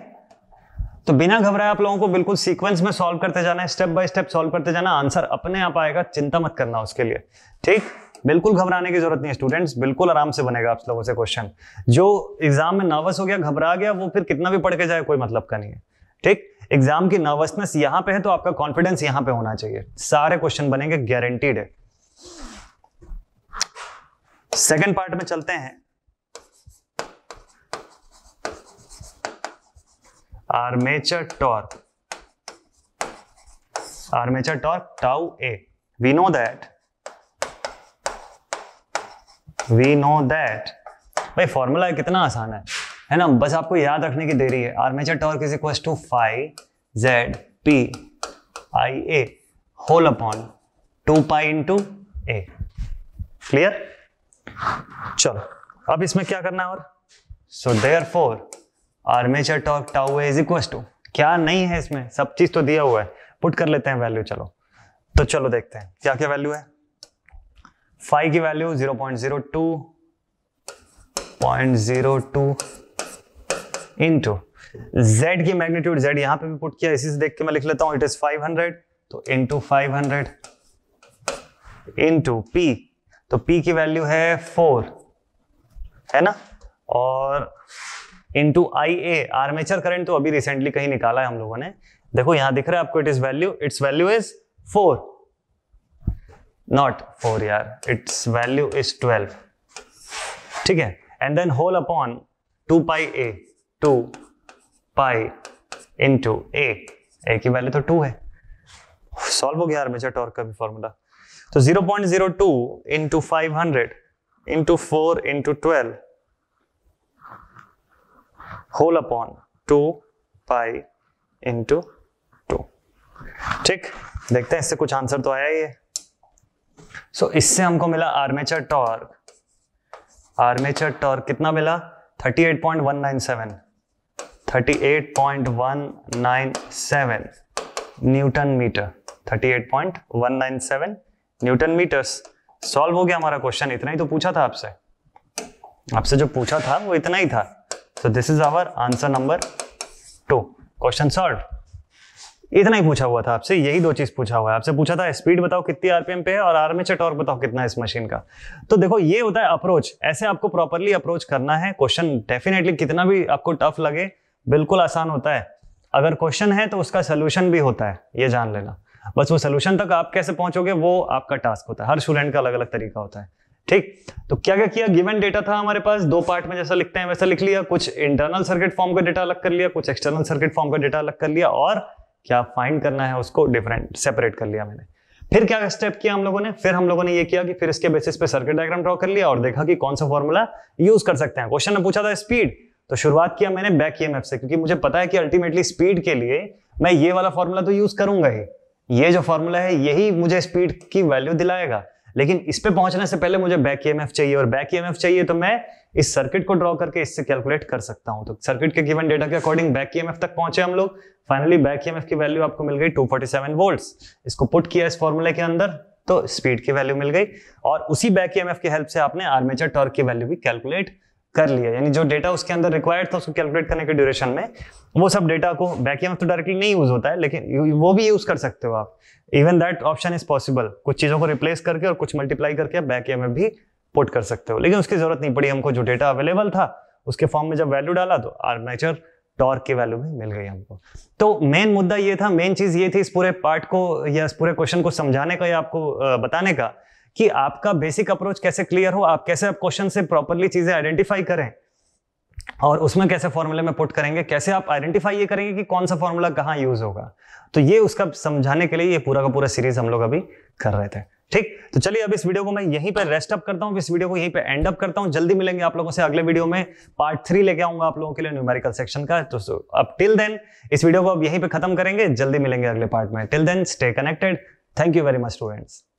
तो बिना घबराए आप लोगों को बिल्कुल सीक्वेंस में सॉल्व करते जाना है स्टेप बाय स्टेप सॉल्व करते जाना आंसर अपने आप आएगा चिंता मत करना उसके लिए ठीक बिल्कुल घबराने की जरूरत नहीं है स्टूडेंट्स बिल्कुल आराम से बनेगा आप लोगों से क्वेश्चन जो एग्जाम में नर्वस हो गया घबरा गया वो फिर कितना भी पढ़ के जाए कोई मतलब का नहीं है ठीक एग्जाम की नर्वसनेस यहां पे है तो आपका कॉन्फिडेंस यहां पे होना चाहिए सारे क्वेश्चन बनेंगे गारंटीड है सेकेंड पार्ट में चलते हैं armature torque armature torque tau A we know that we know that भाई फॉर्मूला कितना आसान है है ना बस आपको याद रखने की देरी है armature torque is equal to five Z P I A whole upon two pi into A clear चलो अब इसमें क्या करना है और so therefore armature torque tau is equal to क्या नहीं है इसमें सब चीज तो दिया हुआ है पुट कर लेते हैं वैल्यू चलो तो चलो देखते हैं क्या क्या वैल्यू है फाइव की value zero point zero two point zero two into Z की मैग्नीट्यूड जेड यहां पे भी पुट किया इसी से देख के मैं लिख लेता हूं इट इज फाइव हंड्रेड तो into five hundred into P तो पी की वैल्यू है फोर है ना और into I A armature current तो अभी रिसेंटली कहीं निकाला है हम लोगों ने देखो यहां दिख रहा है आपको it is value it's value is four not four यार इट्स वैल्यू इज ट्वेल्व ठीक है and then whole upon two pi A two pi into A A की वैल्यू तो टू है सॉल्व हो गया आर्मेचर टॉर्क का भी फॉर्मूला तो zero point zero two into five hundred into four into twelve whole upon two pi into two ठीक देखते हैं इससे कुछ आंसर तो आया ही है सो so, इससे हमको मिला आर्मेचर टॉर्क आर्मेचर टॉर्क कितना मिला 38.197 38.197 newton metre 38.197 newton metres solve हो गया हमारा क्वेश्चन इतना ही तो पूछा था आपसे आपसे जो पूछा था वो इतना ही था so this is our answer number two question solve इतना ही पूछा हुआ था आपसे यही दो चीज पूछा हुआ है आपसे पूछा था स्पीड बताओ कितनी आरपीएम पे है और आर्मेचर टॉर्क बताओ कितना इस मशीन का तो देखो ये होता है अप्रोच ऐसे आपको प्रॉपरली अप्रोच करना है क्वेश्चन डेफिनेटली कितना भी आपको टफ लगे बिल्कुल आसान होता है अगर क्वेश्चन है तो उसका सोल्यूशन भी होता है ये जान लेना बस वो सोल्यूशन तक आप कैसे पहुंचोगे वो आपका टास्क होता है हर स्टूडेंट का अलग अलग तरीका होता है ठीक तो क्या क्या किया गिवन डेटा था हमारे पास दो पार्ट में जैसा लिखते हैं वैसा लिख लिया कुछ इंटरनल सर्किट फॉर्म का डेटा अलग कर लिया कुछ एक्सटर्नल सर्किट फॉर्म का डेटा अलग कर लिया और क्या फाइंड करना है उसको डिफरेंट सेपरेट कर लिया मैंने फिर क्या स्टेप किया हम लोगों ने फिर हम लोगों ने ये किया कि फिर इसके बेसिस पे सर्किट डायग्राम ड्रॉ कर लिया और देखा कि कौन सा फॉर्मूला यूज कर सकते हैं क्वेश्चन ने पूछा था स्पीड तो शुरुआत किया मैंने बैक ई से क्योंकि मुझे पता है कि अल्टीमेटली स्पीड के लिए मैं ये वाला फॉर्मूला तो यूज करूंगा ही ये जो फॉर्मूला है यही मुझे स्पीड की वैल्यू दिलाएगा लेकिन इस पे पहुंचने से पहले मुझे बैक ई चाहिए और बैक ई चाहिए तो मैं इस सर्किट को ड्रॉ करके इससे कैलकुलेट कर सकता हूं तो सर्किट के गिवन डेटा के अकॉर्डिंग बैक ई तक पहुंचे हम लोग फाइनली बैक ईएमएफ की वैल्यू आपको मिल गई 247 वोल्ट्स इसको पुट किया इस फॉर्मूले के अंदर तो स्पीड की वैल्यू मिल गई और उसी बैक ईएमएफ की हेल्प से आपने आर्मेचर टॉर्क की वैल्यू भी कैलकुलेट कर लिया यानी जो डेटा उसके अंदर रिक्वायर्ड था उसको कैलकुलेट करने के ड्यूरेशन में वो सब डेटा को बैक ईएमएफ तो डायरेक्टली नहीं यूज होता है लेकिन वो भी यूज कर सकते हो आप even that option is possible कुछ चीजों को रिप्लेस करके और कुछ मल्टीप्लाई करके बैक ईएमएफ भी पुट कर सकते हो लेकिन उसकी जरूरत नहीं पड़ी हमको जो डेटा अवेलेबल था उसके फॉर्म में जब वैल्यू डाला तो आर्मेचर टॉर्क की वैल्यू भी मिल गई हमको तो मेन मुद्दा ये था मेन चीज़ ये थी इस पूरे पार्ट को या इस पूरे क्वेश्चन को समझाने का या आपको बताने का कि आपका बेसिक अप्रोच कैसे क्लियर हो आप कैसे आप क्वेश्चन से प्रॉपरली चीज़ें आइडेंटिफाई करें और उसमें कैसे फॉर्मूले में पुट करेंगे कैसे आप आइडेंटिफाई ये करेंगे कि कौन सा फॉर्मूला कहाँ यूज होगा तो ये उसका समझाने के लिए ये पूरा का पूरा सीरीज हम लोग अभी कर रहे थे ठीक तो चलिए अब इस वीडियो को मैं यहीं पर रेस्ट अप करता हूँ इस वीडियो को यहीं पर एंड अप करता हूँ जल्दी मिलेंगे आप लोगों से अगले वीडियो में पार्ट थ्री लेके आऊंगा आप लोगों के लिए न्यूमेरिकल सेक्शन का तो अब टिल देन इस वीडियो को अब यहीं पर खत्म करेंगे जल्दी मिलेंगे अगले पार्ट में till then stay connected thank you very much students